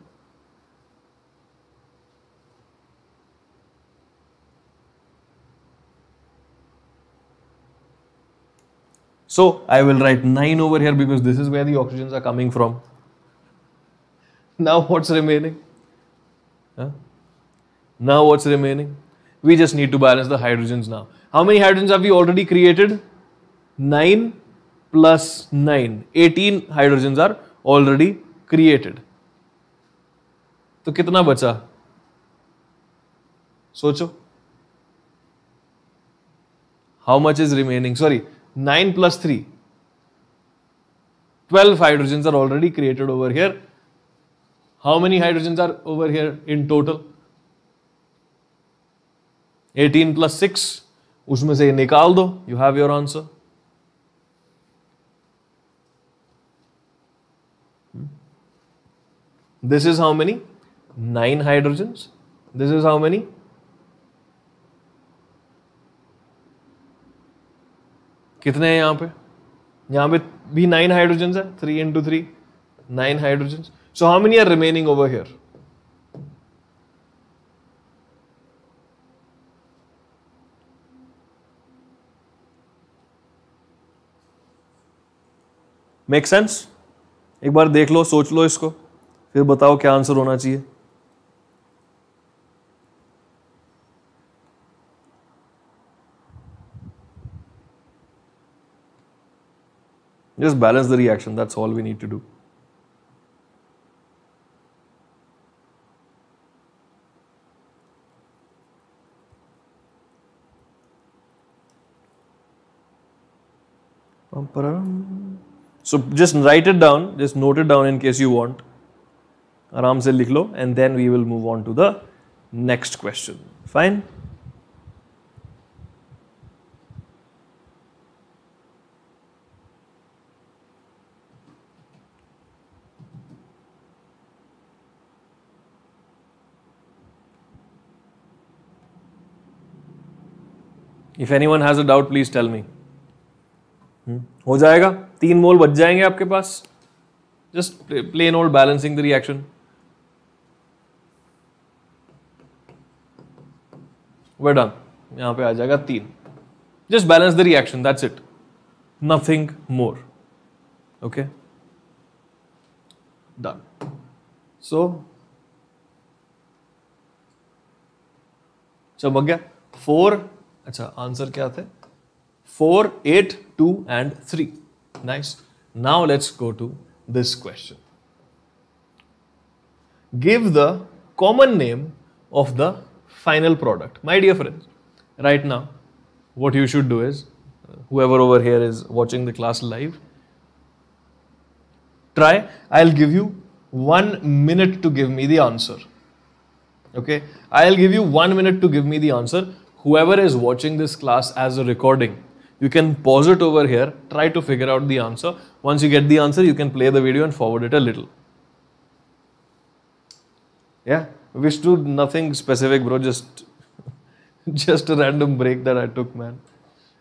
So I will write 9 over here because this is where the oxygens are coming from. Now what's remaining? Huh? Now what's remaining? We just need to balance the hydrogens now. How many hydrogens have we already created? 9 plus 9. 18 hydrogens are already created. So how much is remaining? Sorry. 9 plus 3. 12 hydrogens are already created over here. How many hydrogens are over here in total? 18 plus 6. उसमें से निकाल दो you have your answer this is how many 9 hydrogens this is how many कितने हैं यहाँ पे यहाँ पे भी नाइन हाइड्रोजन है three into three nine hydrogen so how many are remaining over here make sense एक बार देख लो सोच लो इसको फिर बताओ क्या आंसर होना चाहिए Just balance the reaction, that's all we need to do. So just write it down, just note it down in case you want. आराम से लिख लो and then we will move on to the next question fine if any one has a doubt please tell me हो जाएगा तीन mole बच जाएंगे आपके पास just plain old balancing the reaction we're done यहां पे आ जाएगा तीन just balance the reaction that's it nothing more okay done so चमक गया फोर अच्छा आंसर क्या थे four eight two and three nice now let's go to this question give the common name of the final product. My dear friends, right now, what you should do is, whoever over here is watching the class live, try, I'll give you one minute to give me the answer. Okay, I'll give you one minute to give me the answer whoever is watching this class as a recording, you can pause it over here, try to figure out the answer. Once you get the answer, you can play the video and forward it a little. Yeah, we stood nothing specific, bro. Just, (laughs) just a random break that I took, man.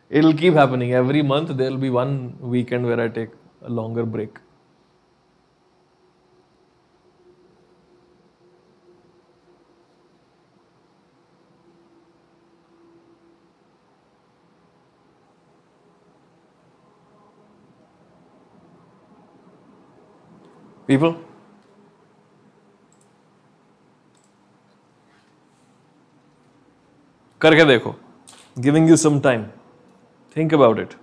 It'll keep happening. Every month, there'll be one weekend where I take a longer break. people? करके देखो giving you some time think about it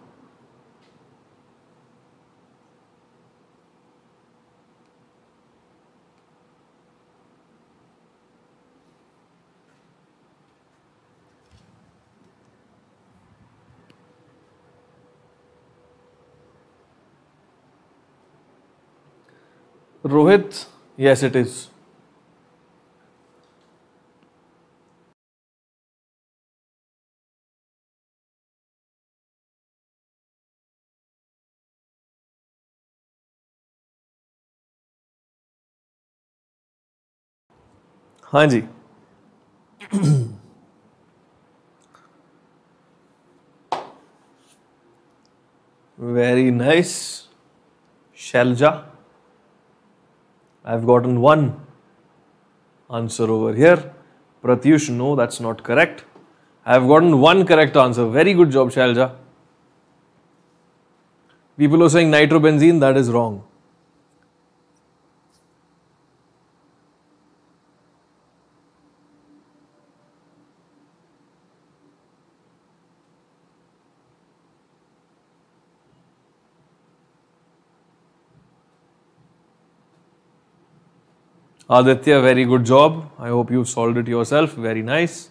Rohit, yes it is. हाँ जी very nice Shailaja I've gotten one answer over here. Pratyush, no, that's not correct. I've gotten one correct answer. Very good job, Shalja. People are saying nitrobenzene, that is wrong. Aditya, very good job. I hope you solved it yourself. Very nice.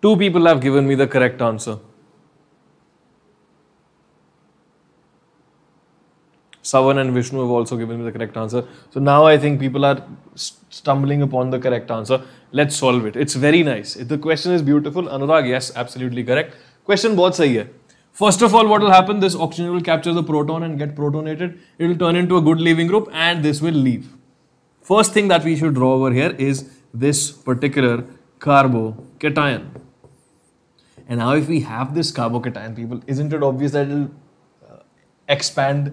Two people have given me the correct answer. Savan and Vishnu have also given me the correct answer. So now I think people are stumbling upon the correct answer. Let's solve it. It's very nice. If the question is beautiful, Anurag, yes, absolutely correct. Question what is? सही है. First of all, what will happen? This oxygen will capture the proton and get protonated. It will turn into a good leaving group and this will leave. First thing that we should draw over here is this particular carbocation. And now if we have this carbocation, people, isn't it obvious that it'll uh, expand?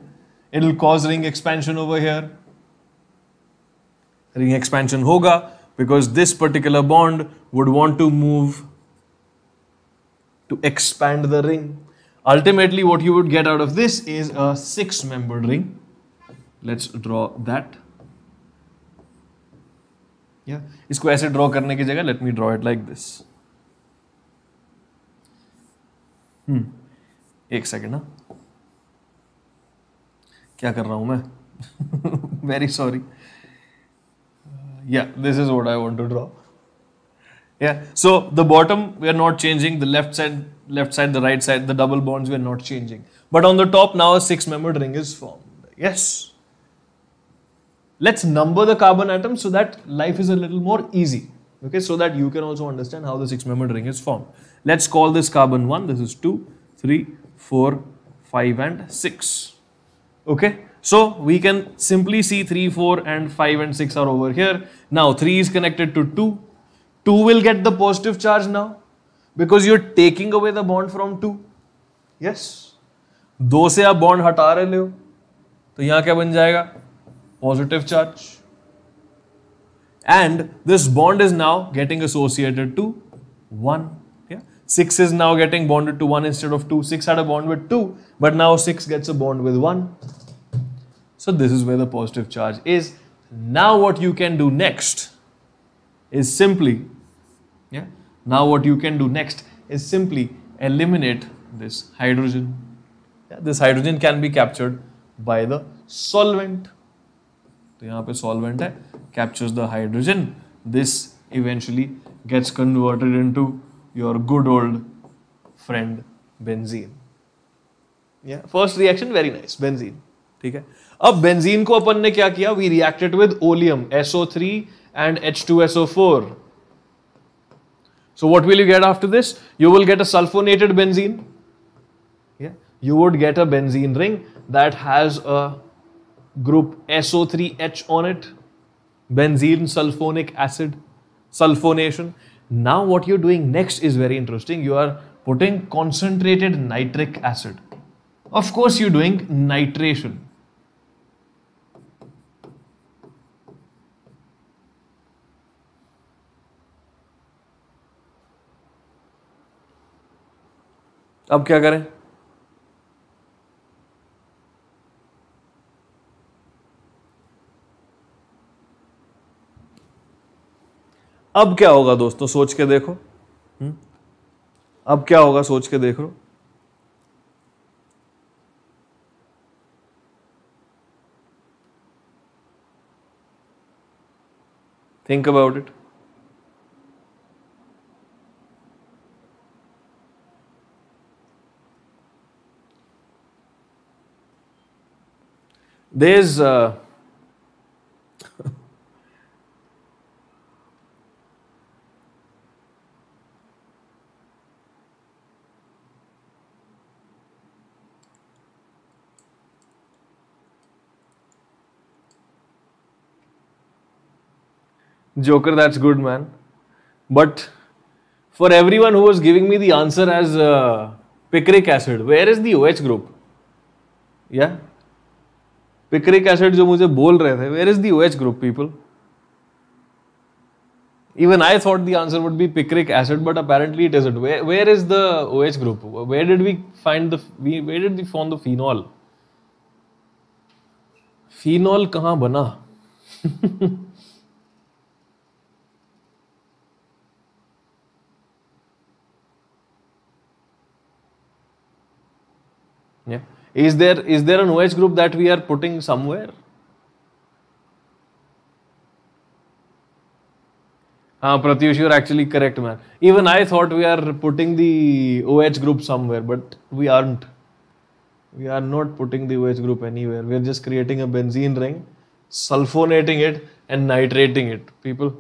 It'll cause ring expansion over here. Ring expansion hoga because this particular bond would want to move to expand the ring. Ultimately, what you would get out of this is a six-membered ring. Let's draw that. Yeah. इसको ऐसे draw करने की जगह draw it like this like hmm. This एक second ना क्या कर रहा हूँ (laughs) Very sorry. Yeah. This is what I want to draw. Yeah, so the bottom we are not changing, the left side left side, the right side, the double bonds were not changing. But on the top now a six-membered ring is formed. Yes. Let's number the carbon atoms so that life is a little more easy. Okay, so that you can also understand how the six-membered ring is formed. Let's call this carbon 1. This is 2, 3, 4, 5 and 6. Okay. So we can simply see 3, 4 and 5 and 6 are over here. Now 3 is connected to 2. 2 will get the positive charge now. Because you're taking away the bond from two, yes. दो से आप bond हटा रहे हो तो यहां क्या बन जाएगा positive charge and this bond is now getting associated to 1. Yeah? 6 is now getting bonded to 1 instead of 2. 6 had a bond with 2, but now 6 gets a bond with 1. So this is where the positive charge is. Now what you can do next is simply now what you can do next is simply eliminate this hydrogen. Yeah, this hydrogen can be captured by the solvent. So here पे solvent captures the hydrogen. This eventually gets converted into your good old friend benzene. Yeah, first reaction very nice benzene. Okay. Now benzene. Benzene को अपन ने so 3 and and H2SO4 so what will you get after this? You will get a sulfonated benzene. Yeah, you would get a benzene ring that has a group SO3H on it, benzene sulfonic acid, sulfonation. Now what you're doing next is very interesting. You are putting concentrated nitric acid. Of course, you're doing nitration. अब क्या करें अब क्या होगा दोस्तों सोच के देखो हुँ? हम्म? अब क्या होगा सोच के देख लो think about it There's uh, Joker, that's good, man. But for everyone who was giving me the answer as uh, picric acid, where is the OH group? Yeah. Picric acid जो मुझे बोल रहे थे where is the O H group people even I thought the answer would be picric acid but apparently it is it where is the O H group where did we find the where did we found the phenol phenol कहाँ बना (laughs) Is there, is there an OH group that we are putting somewhere? Uh, Pratyush, you're actually correct, man. Even I thought we are putting the OH group somewhere, but we aren't. We are not putting the OH group anywhere. We're just creating a benzene ring, sulfonating it, and nitrating it. People,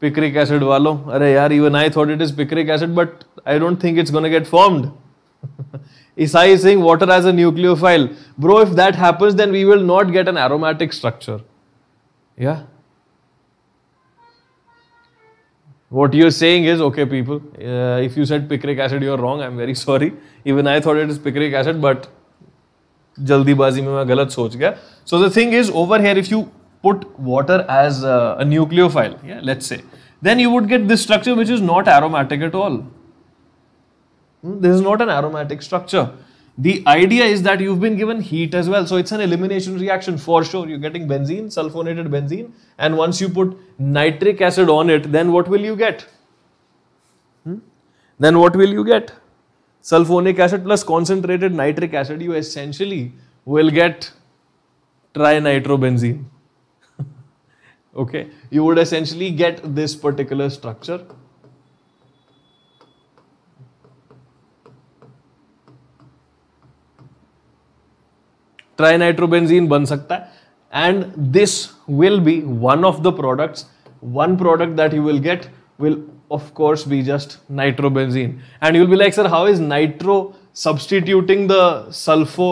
picric acid valo. arre yaar, even I thought it is picric acid, but I don't think it's gonna get formed. (laughs) Isai is saying water as a nucleophile. Bro, if that happens, then we will not get an aromatic structure. Yeah? What you're saying is, okay, people, uh, if you said picric acid, you're wrong. I'm very sorry. Even I thought it is picric acid, but जल्दीबाजी में मैं गलत सोच गया so the thing is over here if you put a nucleophile, yeah, let's say, then you would get this structure, which is not aromatic at all. Hmm, this is not an aromatic structure. The idea is that you've been given heat as well. So it's an elimination reaction for sure. You're getting benzene, sulfonated benzene. And once you put nitric acid on it, then what will you get? Hmm? Then what will you get? Sulfonic acid plus concentrated nitric acid. You essentially will get trinitrobenzene. (laughs) okay. You would essentially get this particular structure. Trinitrobenzene बन सकता है and this will be one of the products one product that you will get will of course be just nitrobenzene and you will like sir how is nitro substituting the sulfo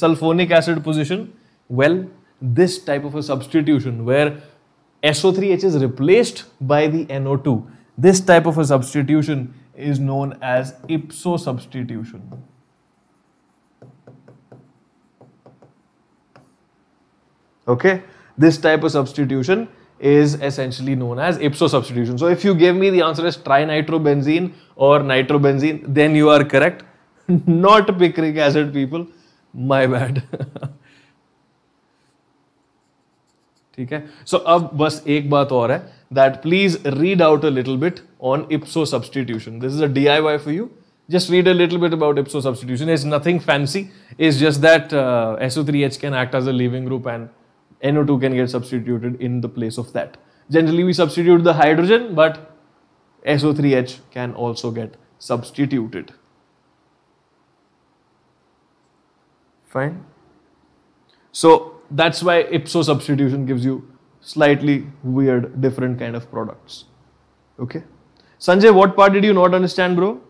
sulfonic acid position well this type of a substitution where S O three H is replaced by the N O two this type of a substitution is known as ipso substitution Okay, this type of substitution is essentially known as ipso substitution. So if you give me the answer as trinitrobenzene or nitrobenzene, then you are correct. (laughs) Not picric acid, people. My bad. (laughs) ठीक है सो अब बस एक बात और है that please read out a little bit on ipso substitution this is a D for you just read a little bit about ipso substitution. It's nothing fancy. It's just that SO3H uh, can act as a leaving group and NO2 can get substituted in the place of that. Generally, we substitute the hydrogen, but SO3H can also get substituted. Fine. So that's why ipso substitution gives you slightly weird, different kind of products. Okay. Sanjay, what part did you not understand, bro?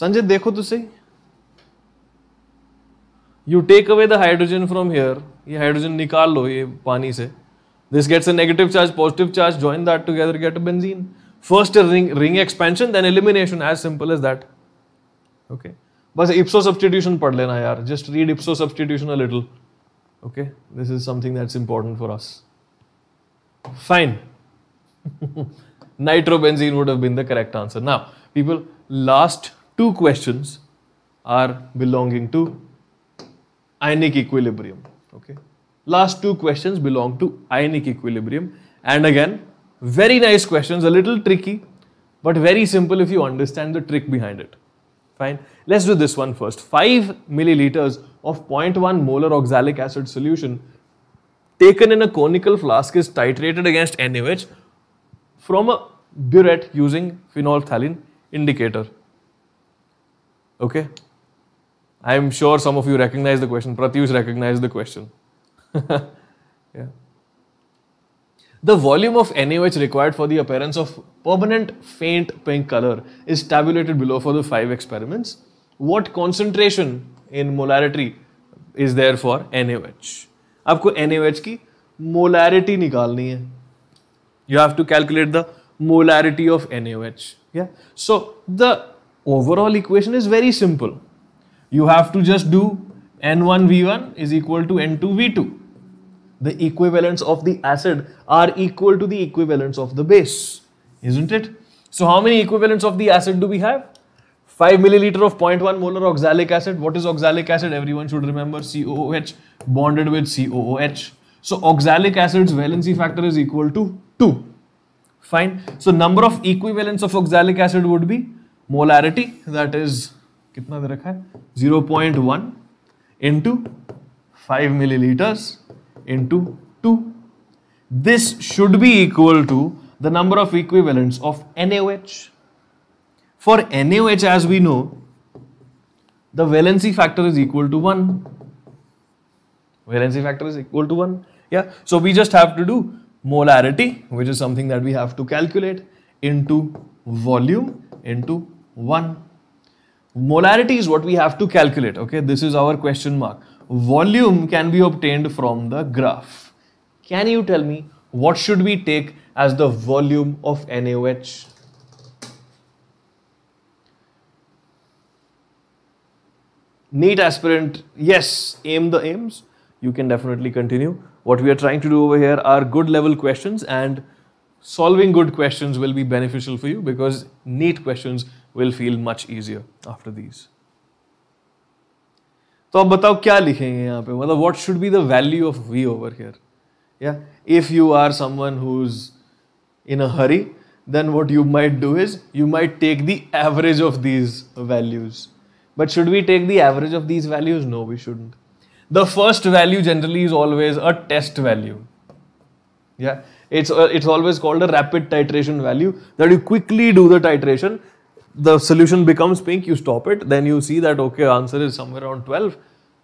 Sanjay, देखो तो सही you take away the hydrogen from here ये hydrogen निकाल लो ये पानी से this gets a negative charge positive charge join that together get benzene first ring ring expansion then elimination as simple as that okay बस ipso substitution पढ़ लेना यार just read ipso substitution a little okay this is something that's important for us fine nitrobenzene would have been the correct answer. Now, people, last two questions are belonging to ionic equilibrium. Okay. Last two questions belong to ionic equilibrium and again very nice questions, a little tricky but very simple if you understand the trick behind it. Fine. Let's do this one first. 5 milliliters of 0.1 molar oxalic acid solution taken in a conical flask is titrated against NaOH from a burette using phenolphthalein indicator. Okay. I'm sure some of you recognize the question. Pratyush recognized the question. (laughs) yeah. The volume of NaOH required for the appearance of permanent faint pink color is tabulated below for the five experiments. What concentration in molarity is there for NaOH? आपको NaOH की molarity निकालनी You have to calculate the molarity of NaOH. Yeah. So the overall equation is very simple you have to just do N1 V1 is equal to N2 V2. The equivalents of the acid are equal to the equivalents of the base, isn't it? So how many equivalents of the acid do we have? 5 milliliter of 0.1 molar oxalic acid. What is oxalic acid? Everyone should remember COOH bonded with COOH. So oxalic acid's valency factor is equal to 2. Fine. So number of equivalents of oxalic acid would be molarity that is कितना दे रखा है zero point one into five millilitre into two this should be equal to the number of equivalents of N for N as we know the valency factor is equal to one valency factor is equal to one yeah so we just have to do molarity which is something that we have to calculate into volume into one Molarity is what we have to calculate, okay? This is our question mark. Volume can be obtained from the graph. Can you tell me what should we take as the volume of NaOH? neat aspirant yes aim the aims you can definitely continue what we are trying to do over here are good level questions and solving good questions will be beneficial for you because neat questions will feel much easier after these. So अब बताओ क्या what should be the value of v over here? Yeah, if you are someone who's in a hurry, then what you might do is you might take the average of these values. But should we take the average of these values? No, we shouldn't. The first value generally is always a test value. Yeah, it's uh, it's always called a rapid titration value that you quickly do the titration the solution becomes pink, you stop it, then you see that okay, answer is somewhere around 12.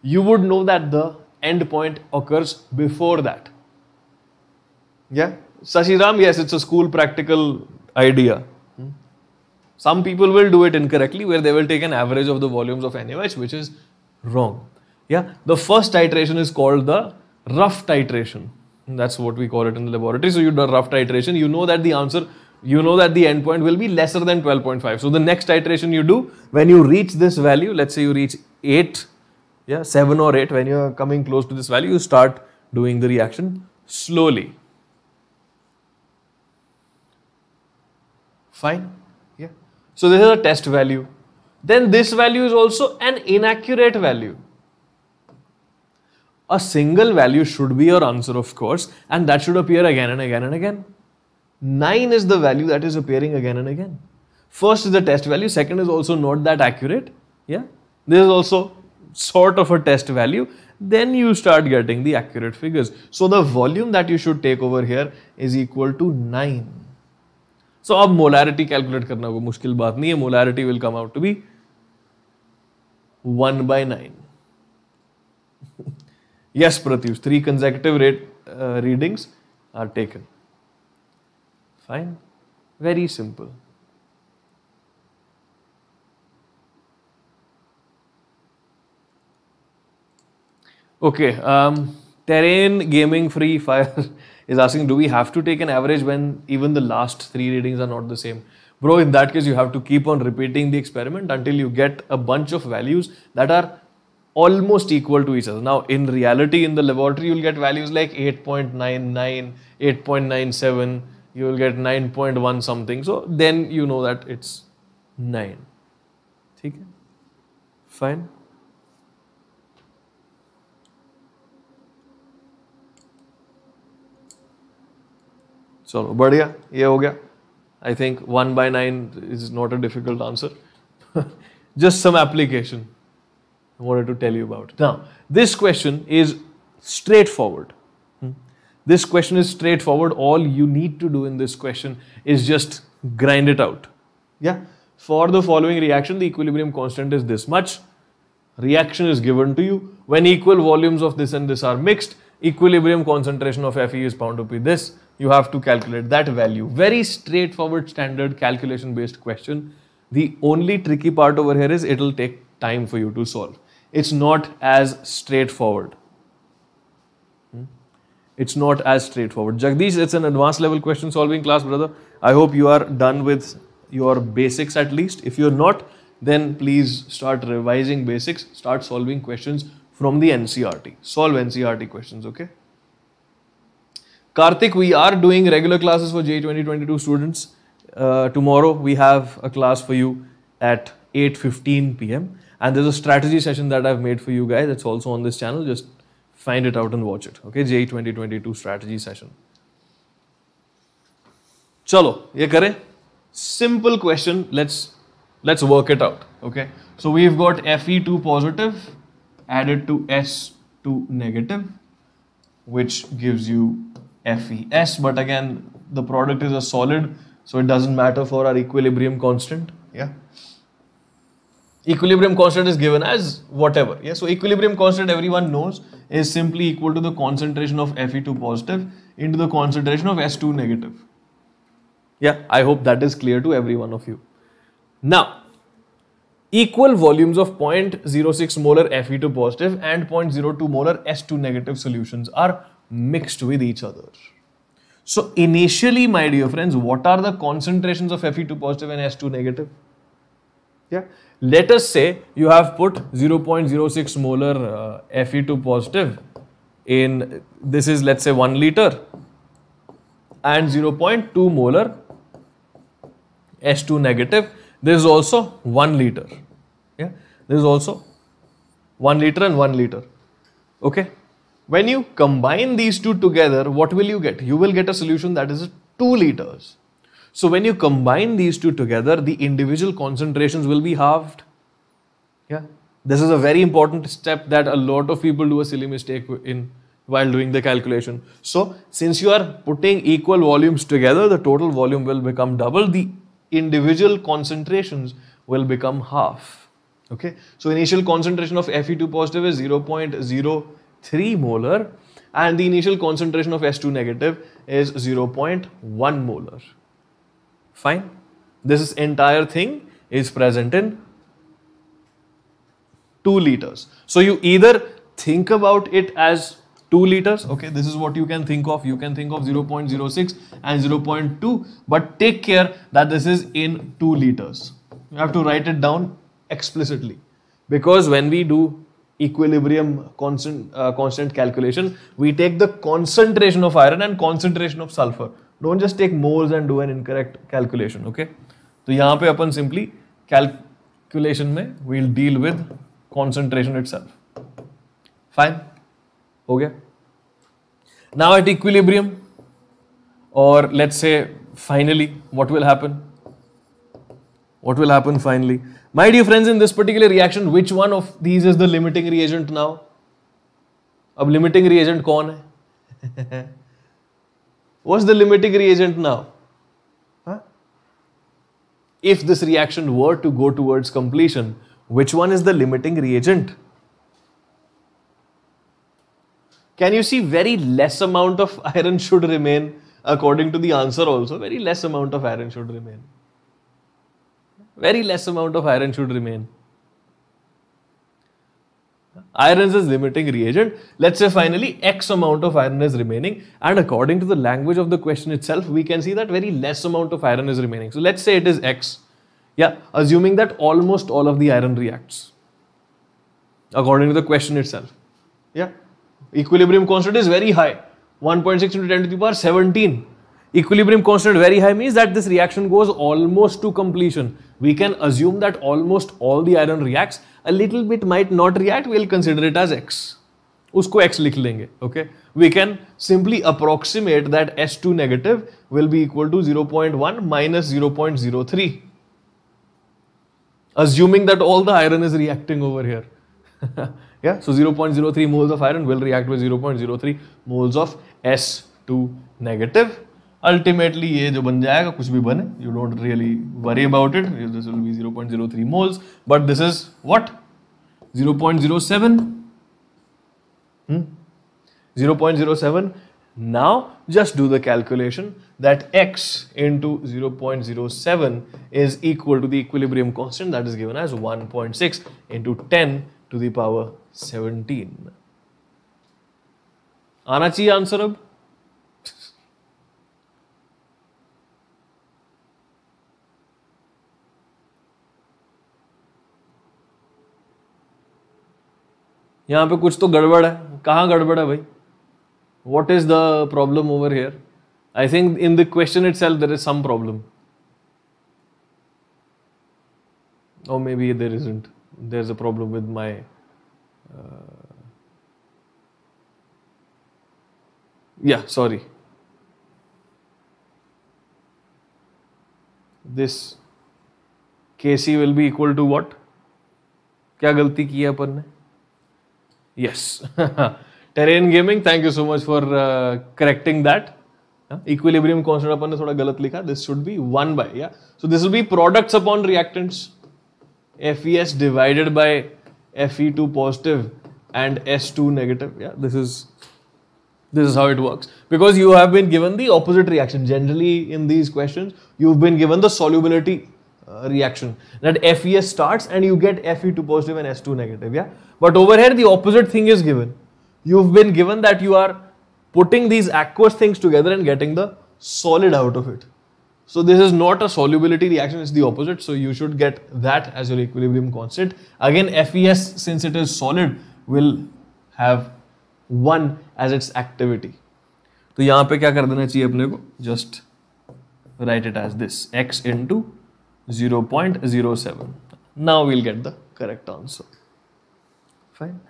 You would know that the end point occurs before that. Yeah. Sashiram, yes, it's a school practical idea. Hmm. Some people will do it incorrectly where they will take an average of the volumes of NaOH, which is wrong. Yeah. The first titration is called the rough titration. That's what we call it in the laboratory. So you do a rough titration, you know that the answer you know that the endpoint will be lesser than 12.5. So the next iteration you do, when you reach this value, let's say you reach 8, yeah, 7 or 8, when you are coming close to this value, you start doing the reaction slowly. Fine, yeah. So this is a test value. Then this value is also an inaccurate value. A single value should be your answer, of course, and that should appear again and again and again. 9 is the value that is appearing again and again. First is the test value, second is also not that accurate. Yeah, this is also sort of a test value. Then you start getting the accurate figures. So the volume that you should take over here is equal to 9. So अब molarity calculate करना कोई मुश्किल बात नहीं है molarity will come out to be one by nine yes Pratyush three consecutive rate readings are Fine? Very simple. Okay, um, Terrain Gaming Free Fire (laughs) is asking, do we have to take an average when even the last three readings are not the same? Bro, in that case, you have to keep on repeating the experiment until you get a bunch of values that are almost equal to each other. Now, in reality, in the laboratory, you'll get values like 8.99, 8.97, you will get 9.1 something. So then you know that it's 9. Okay? Fine. चलो बढ़िया ये हो गया I think one by nine is not a difficult answer just some application wanted to tell you about. Now, this question is straightforward. This question is straightforward. All you need to do in this question is just grind it out. Yeah. For the following reaction, the equilibrium constant is this much. Reaction is given to you. When equal volumes of this and this are mixed, equilibrium concentration of Fe is found to be this. You have to calculate that value. Very straightforward standard calculation based question. The only tricky part over here is it will take time for you to solve. It's not as straightforward it's not as straightforward. Jagdish, it's an advanced level question solving class, brother. I hope you are done with your basics at least. If you're not, then please start revising basics, start solving questions from the NCRT. Solve NCRT questions, okay? Karthik, we are doing regular classes for J 2022 students. Uh, tomorrow we have a class for you at 8.15 p.m. And there's a strategy session that I've made for you guys. It's also on this channel. Just find it out and watch it okay JE 2022 strategy session Chalo, ये kare. simple question let's let's work it out okay so we've got fe2 positive added to s2 negative which gives you fes but again the product is a solid so it doesn't matter for our equilibrium constant yeah equilibrium constant is given as whatever. Yeah, so equilibrium constant everyone knows is simply equal to the concentration of Fe2 positive into the concentration of S2 negative. Yeah, I hope that is clear to every one of you. Now, equal volumes of 0.06 molar Fe2 positive and 0.02 molar S2 negative solutions are mixed with each other. So initially, my dear friends, what are the concentrations of Fe2 positive and S2 negative? Yeah. Let us say you have put 0.06 molar uh, Fe2 positive in this is let's say 1 liter and 0.2 molar S2 negative. This is also 1 liter. Yeah. This is also 1 liter and 1 liter. Okay. When you combine these two together, what will you get? You will get a solution that is 2 liters. So when you combine these two together, the individual concentrations will be halved. Yeah. This is a very important step that a lot of people do a silly mistake in while doing the calculation. So since you are putting equal volumes together, the total volume will become double. The individual concentrations will become half. Okay. So initial concentration of Fe2 positive is 0.03 molar and the initial concentration of S2 negative is 0.1 molar. Fine. This entire thing is present in 2 liters. So you either think about it as 2 liters okay this is what you can think of you can think of 0.06 and 0.2 but take care that this is in 2 liters you have to write it down explicitly because when we do equilibrium constant uh, constant calculation we take the concentration of iron and concentration of sulfur don't just take moles and do an incorrect calculation okay तो यहाँ पे अपन simply calculation में we'll deal with concentration it fine हो गया now at equilibrium और let's say finally what will happen what will happen finally my dear friends in this particular reaction which one of these is the limiting reagent now अब limiting reagent कौन है (laughs) What's the limiting reagent now? Huh? If this reaction were to go towards completion, which one is the limiting reagent? Can you see very less amount of (laughs) iron should remain according to the answer also? Very less amount of iron should remain. Very less amount of iron should remain. Iron is limiting reagent. Let's say finally X amount of iron is remaining and according to the language of the question itself, we can see that very less amount of iron is remaining. So let's say it is X. Yeah, assuming that almost all of the iron reacts according to the question itself. Yeah, equilibrium constant is very high. 1.6 into 10 to the power 17. Equilibrium constant very high means that this reaction goes almost to completion. We can assume that almost all the iron reacts a little bit might not react, we'll consider it as x. उसको x लिख लेंगे okay we can simply approximate that S two negative will be equal to zero point one minus zero point zero three assuming that all the iron is reacting over here. yeah, so 0.03 moles of iron will react with 0.03 moles of S2 negative. Ultimately ये जो बन जाएगा कुछ भी बने you don't really worry about it this will be 0.03 moles but is what 0.07 0.07 now just do the calculation that x into 0.07 is equal to the equilibrium constant that is given as 1.6 into 10 to the power 17 आना चाहिए answer अब यहाँ पे कुछ तो गड़बड़ है कहाँ गड़बड़ है भाई what is the problem over here I think in the question itself there is some problem or maybe there isn't there's a problem with my uh, yeah sorry this kc will be equal to what क्या गलती की है अपन ने Yes. (laughs) Terrain Gaming, thank you so much for uh, correcting that. equilibrium constant upon thoda galat likha. This should be 1 by. Yeah. So this will be products upon reactants. FES divided by Fe2 positive and S2 negative. Yeah. This is this is how it works because you have been given the opposite reaction. Generally in these questions, you've been given the solubility reaction that FeS starts and you get Fe2 positive and S2 negative yeah but over here the opposite thing is given you've been given that you are putting these aqueous things together and getting the solid out of it so this is not a solubility reaction it's the opposite so you should get that as your equilibrium constant again FeS since it is solid will have one as its activity. तो यहाँ पे क्या कर देना चाहिए अपने को just write it as this x into 0.07. Now we'll get the correct answer. Fine.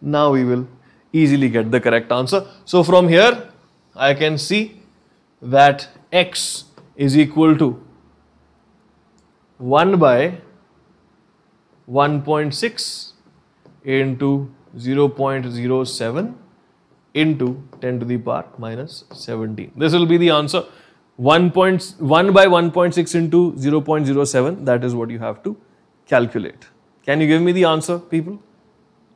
Now we will easily get the correct answer. So from here, I can see that x is equal to 1 by 1.6 into 0.07 into 10 to the power minus 17. This will be the answer. 1, point, 1 by 1.6 into 0.07, that is what you have to calculate. Can you give me the answer, people?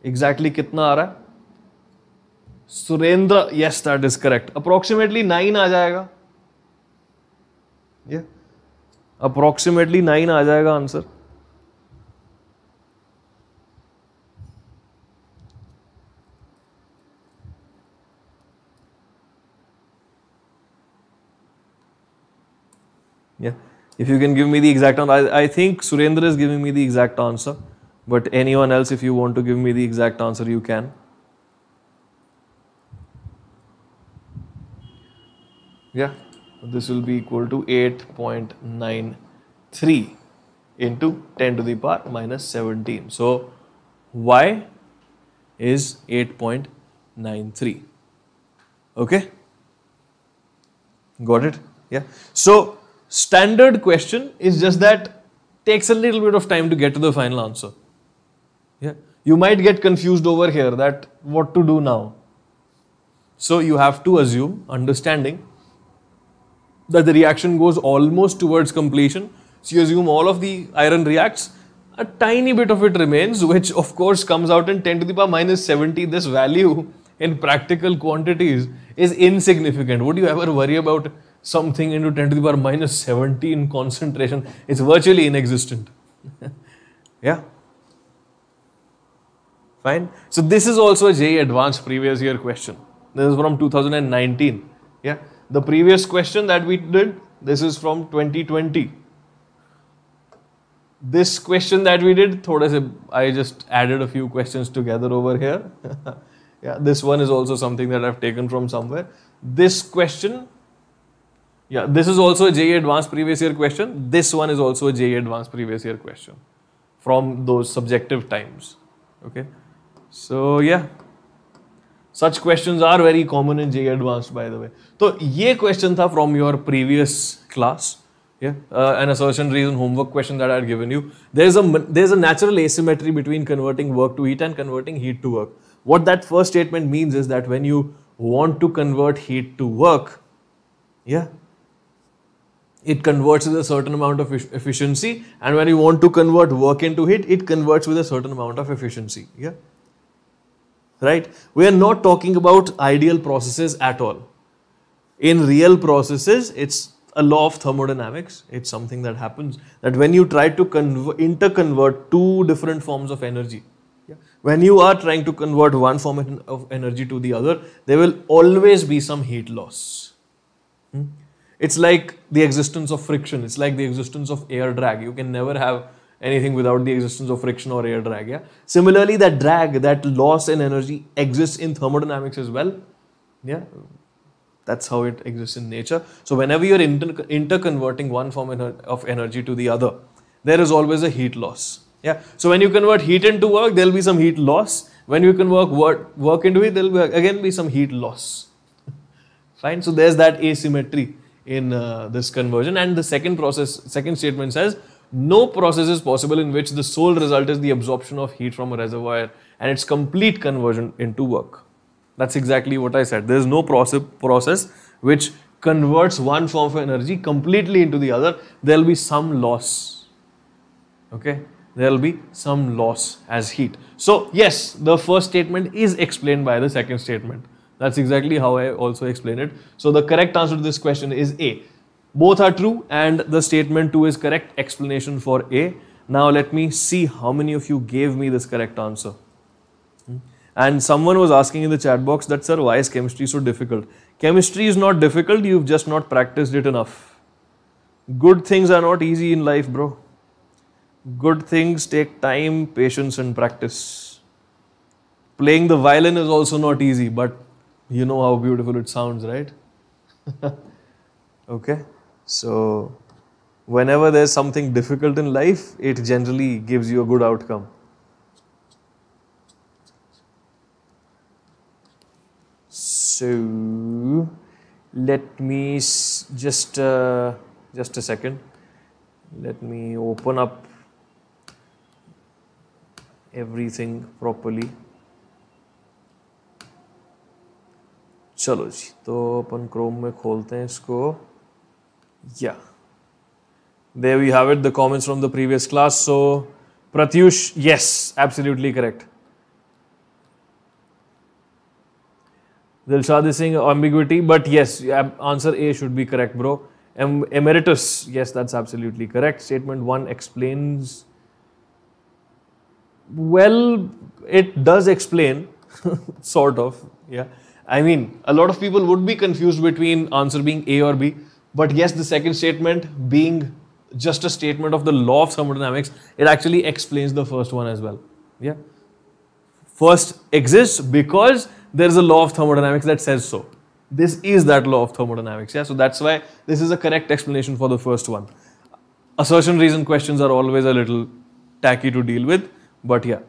Exactly kitna aa raha Surendra, yes, that is correct. Approximately 9 aa jayega. Yeah. Approximately 9 aa jayega answer. If you can give me the exact answer, I, I think Surendra is giving me the exact answer. But anyone else, if you want to give me the exact answer, you can. Yeah, this will be equal to 8.93 into 10 to the power minus 17. So, y is 8.93. Okay? Got it? Yeah. So, standard question is just that takes a little bit of time to get to the final answer. Yeah. You might get confused over here that what to do now. So you have to assume understanding that the reaction goes almost towards completion. So you assume all of the iron reacts, a tiny bit of it remains, which of course comes out in 10 to the power minus 70. This value in practical quantities is insignificant. Would you ever worry about something into 10 to the power minus 17 concentration. It's virtually inexistent. (laughs) yeah. Fine. So this is also a advanced previous year question. This is from 2019. Yeah. The previous question that we did, this is from 2020. This question that we did, thoda se, I just added a few questions together over here. (laughs) yeah, this one is also something that I've taken from somewhere. This question yeah, this is also a JE advanced previous year question. This one is also a JE advanced previous year question from those subjective times. Okay. So yeah, such questions are very common in JE advanced by the way. So this question था from your previous class. Yeah, uh, an assertion reason homework question that I had given you. There's a there's a natural asymmetry between converting work to heat and converting heat to work. What that first statement means is that when you want to convert heat to work, yeah, it converts with a certain amount of efficiency and when you want to convert work into heat it converts with a certain amount of efficiency yeah right we are not talking about ideal processes at all in real processes it's a law of thermodynamics it's something that happens that when you try to interconvert two different forms of energy yeah. when you are trying to convert one form of energy to the other there will always be some heat loss hmm? It's like the existence of friction. It's like the existence of air drag. You can never have anything without the existence of friction or air drag. Yeah. Similarly, that drag, that loss in energy exists in thermodynamics as well. Yeah. That's how it exists in nature. So whenever you're inter interconverting one form of energy to the other, there is always a heat loss. Yeah. So when you convert heat into work, there'll be some heat loss. When you convert work, work into heat, there'll be, again be some heat loss. (laughs) Fine. So there's that asymmetry in uh, this conversion. And the second process, second statement says, no process is possible in which the sole result is the absorption of heat from a reservoir and its complete conversion into work. That's exactly what I said. There is no process, process which converts one form of energy completely into the other. There will be some loss. Okay? There will be some loss as heat. So, yes, the first statement is explained by the second statement. That's exactly how I also explain it. So the correct answer to this question is A. Both are true and the statement 2 is correct explanation for A. Now let me see how many of you gave me this correct answer. Hmm? And someone was asking in the chat box that sir why is chemistry so difficult? Chemistry is not difficult, you've just not practiced it enough. Good things are not easy in life bro. Good things take time, patience and practice. Playing the violin is also not easy but you know how beautiful it sounds, right? (laughs) okay? So, whenever there's something difficult in life, it generally gives you a good outcome. So, let me just uh, just a second. Let me open up everything properly. चलो जी तो अपन Chrome में खोलते हैं इसको या they we have it the comments from the previous class so Pratyush yes absolutely correct Dilshad is saying ambiguity, but yes, answer A should be correct, bro. emeritus, yes, that's absolutely correct. Statement one explains. Well, it does explain, (laughs) sort of, yeah. I mean, a lot of people would be confused between answer being A or B. But yes, the second statement being just a statement of the law of thermodynamics, it actually explains the first one as well. Yeah. First exists because there is a law of thermodynamics that says so. This is that law of thermodynamics. Yeah. So that's why this is a correct explanation for the first one. Assertion reason questions are always a little tacky to deal with. But yeah.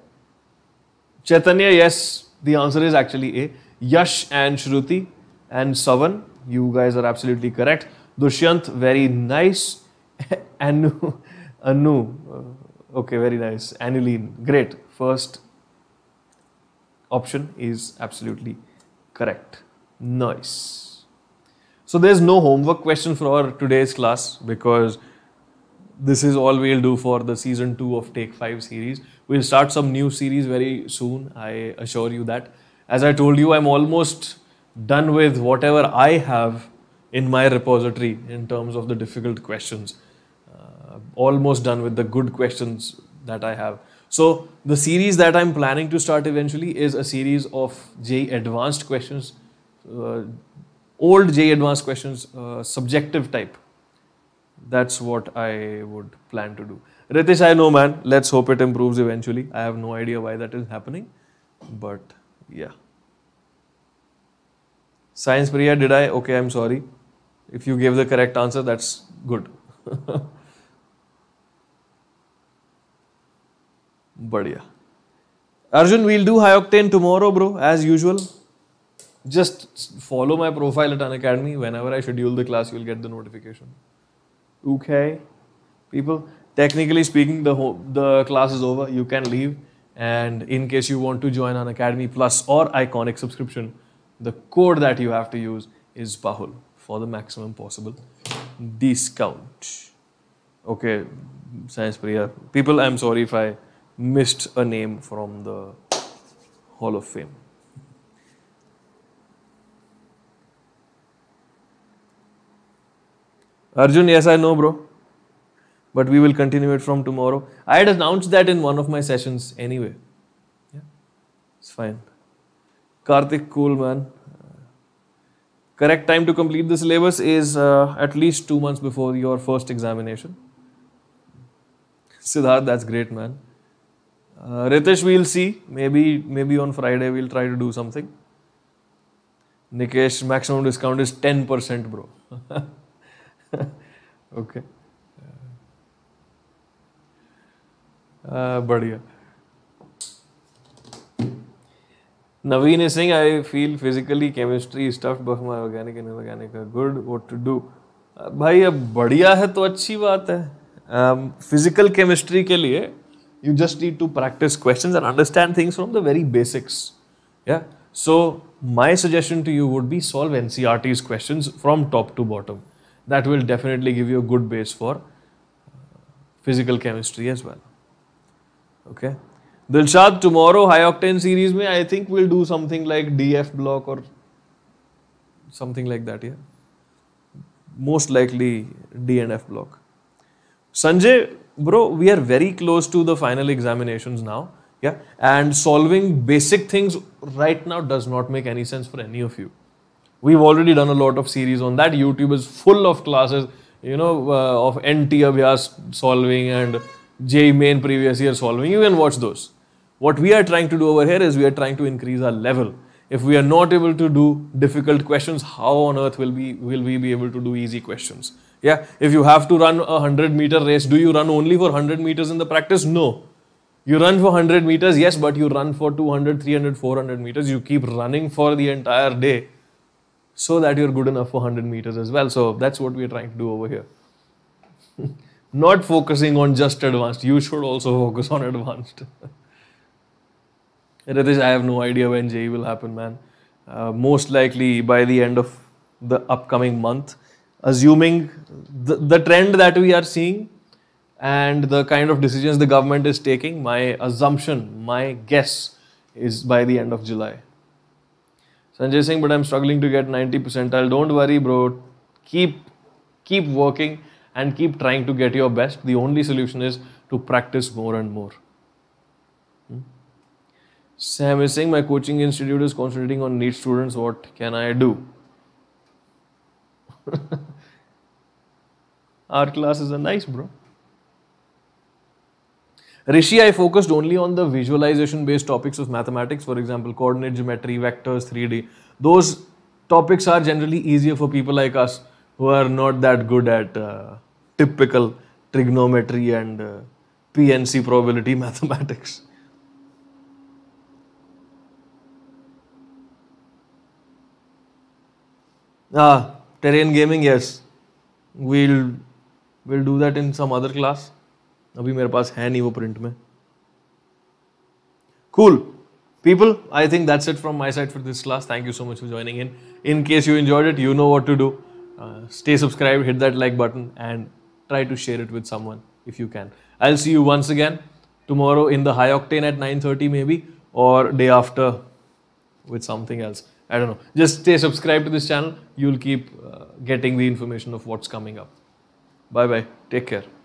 Chaitanya, yes, the answer is actually A. Yash and Shruti and Savan. You guys are absolutely correct. Dushyant, very nice. (laughs) Anu, Anu, uh, okay, very nice. Anuline, great. First option is absolutely correct. Nice. So there's no homework question for today's class because this is all we'll do for the season 2 of Take 5 series. We'll start some new series very soon, I assure you that. As I told you, I'm almost done with whatever I have in my repository in terms of the difficult questions. Uh, almost done with the good questions that I have. So the series that I'm planning to start eventually is a series of J advanced questions, uh, old J advanced questions, uh, subjective type. That's what I would plan to do. Ritesh, I know man, let's hope it improves eventually. I have no idea why that is happening, but yeah. Science Priya, did I? Okay, I'm sorry. If you gave the correct answer, that's good. (laughs) yeah Arjun, we'll do high octane tomorrow, bro, as usual. Just follow my profile at An Academy. Whenever I schedule the class, you'll get the notification. Okay. People, technically speaking, the, the class is over. You can leave. And in case you want to join an Academy Plus or Iconic subscription, the code that you have to use is Bahul for the maximum possible discount. Okay, Science Priya. People, I'm sorry if I missed a name from the Hall of Fame. Arjun, yes, I know, bro but we will continue it from tomorrow. I had announced that in one of my sessions anyway. Yeah, it's fine. Karthik, cool man. Correct time to complete the syllabus is uh, at least two months before your first examination. Siddharth, that's great, man. Uh, Ritesh, we'll see. Maybe, maybe on Friday we'll try to do something. Nikesh, maximum discount is 10%, bro. (laughs) okay. बढ़िया Naveen Singh I feel physically chemistry stuff stuffed वगैरह my organic and inorganic are good. भाई अब बढ़िया है तो अच्छी बात है फिजिकल um, केमिस्ट्री के लिए you just need to practice questions and understand things from the very basics या so my suggestion to you would be solve these question from top to bottom that will definitely give you a good base for physical chemistry as well Okay. Dilshad, tomorrow high octane series mein, I think we'll do something like DF block or something like that. Yeah. Most likely D and F block. Sanjay, bro, we are very close to the final examinations now. Yeah. And solving basic things right now does not make any sense for any of you. We've already done a lot of series on that. YouTube is full of classes, you know, uh, of NT abhyas solving and J main previous year solving, you can watch those. What we are trying to do over here is we are trying to increase our level. If we are not able to do difficult questions, how on earth will we, will we be able to do easy questions? Yeah, if you have to run a 100 meter race, do you run only for 100 meters in the practice? No. You run for 100 meters, yes, but you run for 200, 300, 400 meters. You keep running for the entire day so that you're good enough for 100 meters as well. So that's what we're trying to do over here. (laughs) not focusing on just advanced. You should also focus on advanced. (laughs) Ritesh, I have no idea when JE will happen, man. Uh, most likely by the end of the upcoming month, assuming the, the trend that we are seeing and the kind of decisions the government is taking, my assumption, my guess is by the end of July. Sanjay Singh, but I'm struggling to get 90 percentile. Don't worry, bro. Keep keep working and keep trying to get your best. The only solution is to practice more and more. Hmm? Sam is saying my coaching institute is concentrating on need students. What can I do? Our (laughs) classes are nice, bro. Rishi, I focused only on the visualization based topics of mathematics, for example, coordinate geometry, vectors, 3D. Those topics are generally easier for people like us who are not that good at uh, typical trigonometry and uh, PNC probability (laughs) mathematics. Ah, terrain gaming, yes. We'll we'll do that in some other class. अभी मेरे पास है नहीं वो print में cool people i think that's it from my side for this class thank you so much for joining in in case you enjoyed it you know what to do uh, stay subscribed hit that like button and try to share it with someone if you can. I'll see you once again tomorrow in the high octane at 9.30 maybe or day after with something else. I don't know. Just stay subscribed to this channel. You'll keep uh, getting the information of what's coming up. Bye-bye. Take care.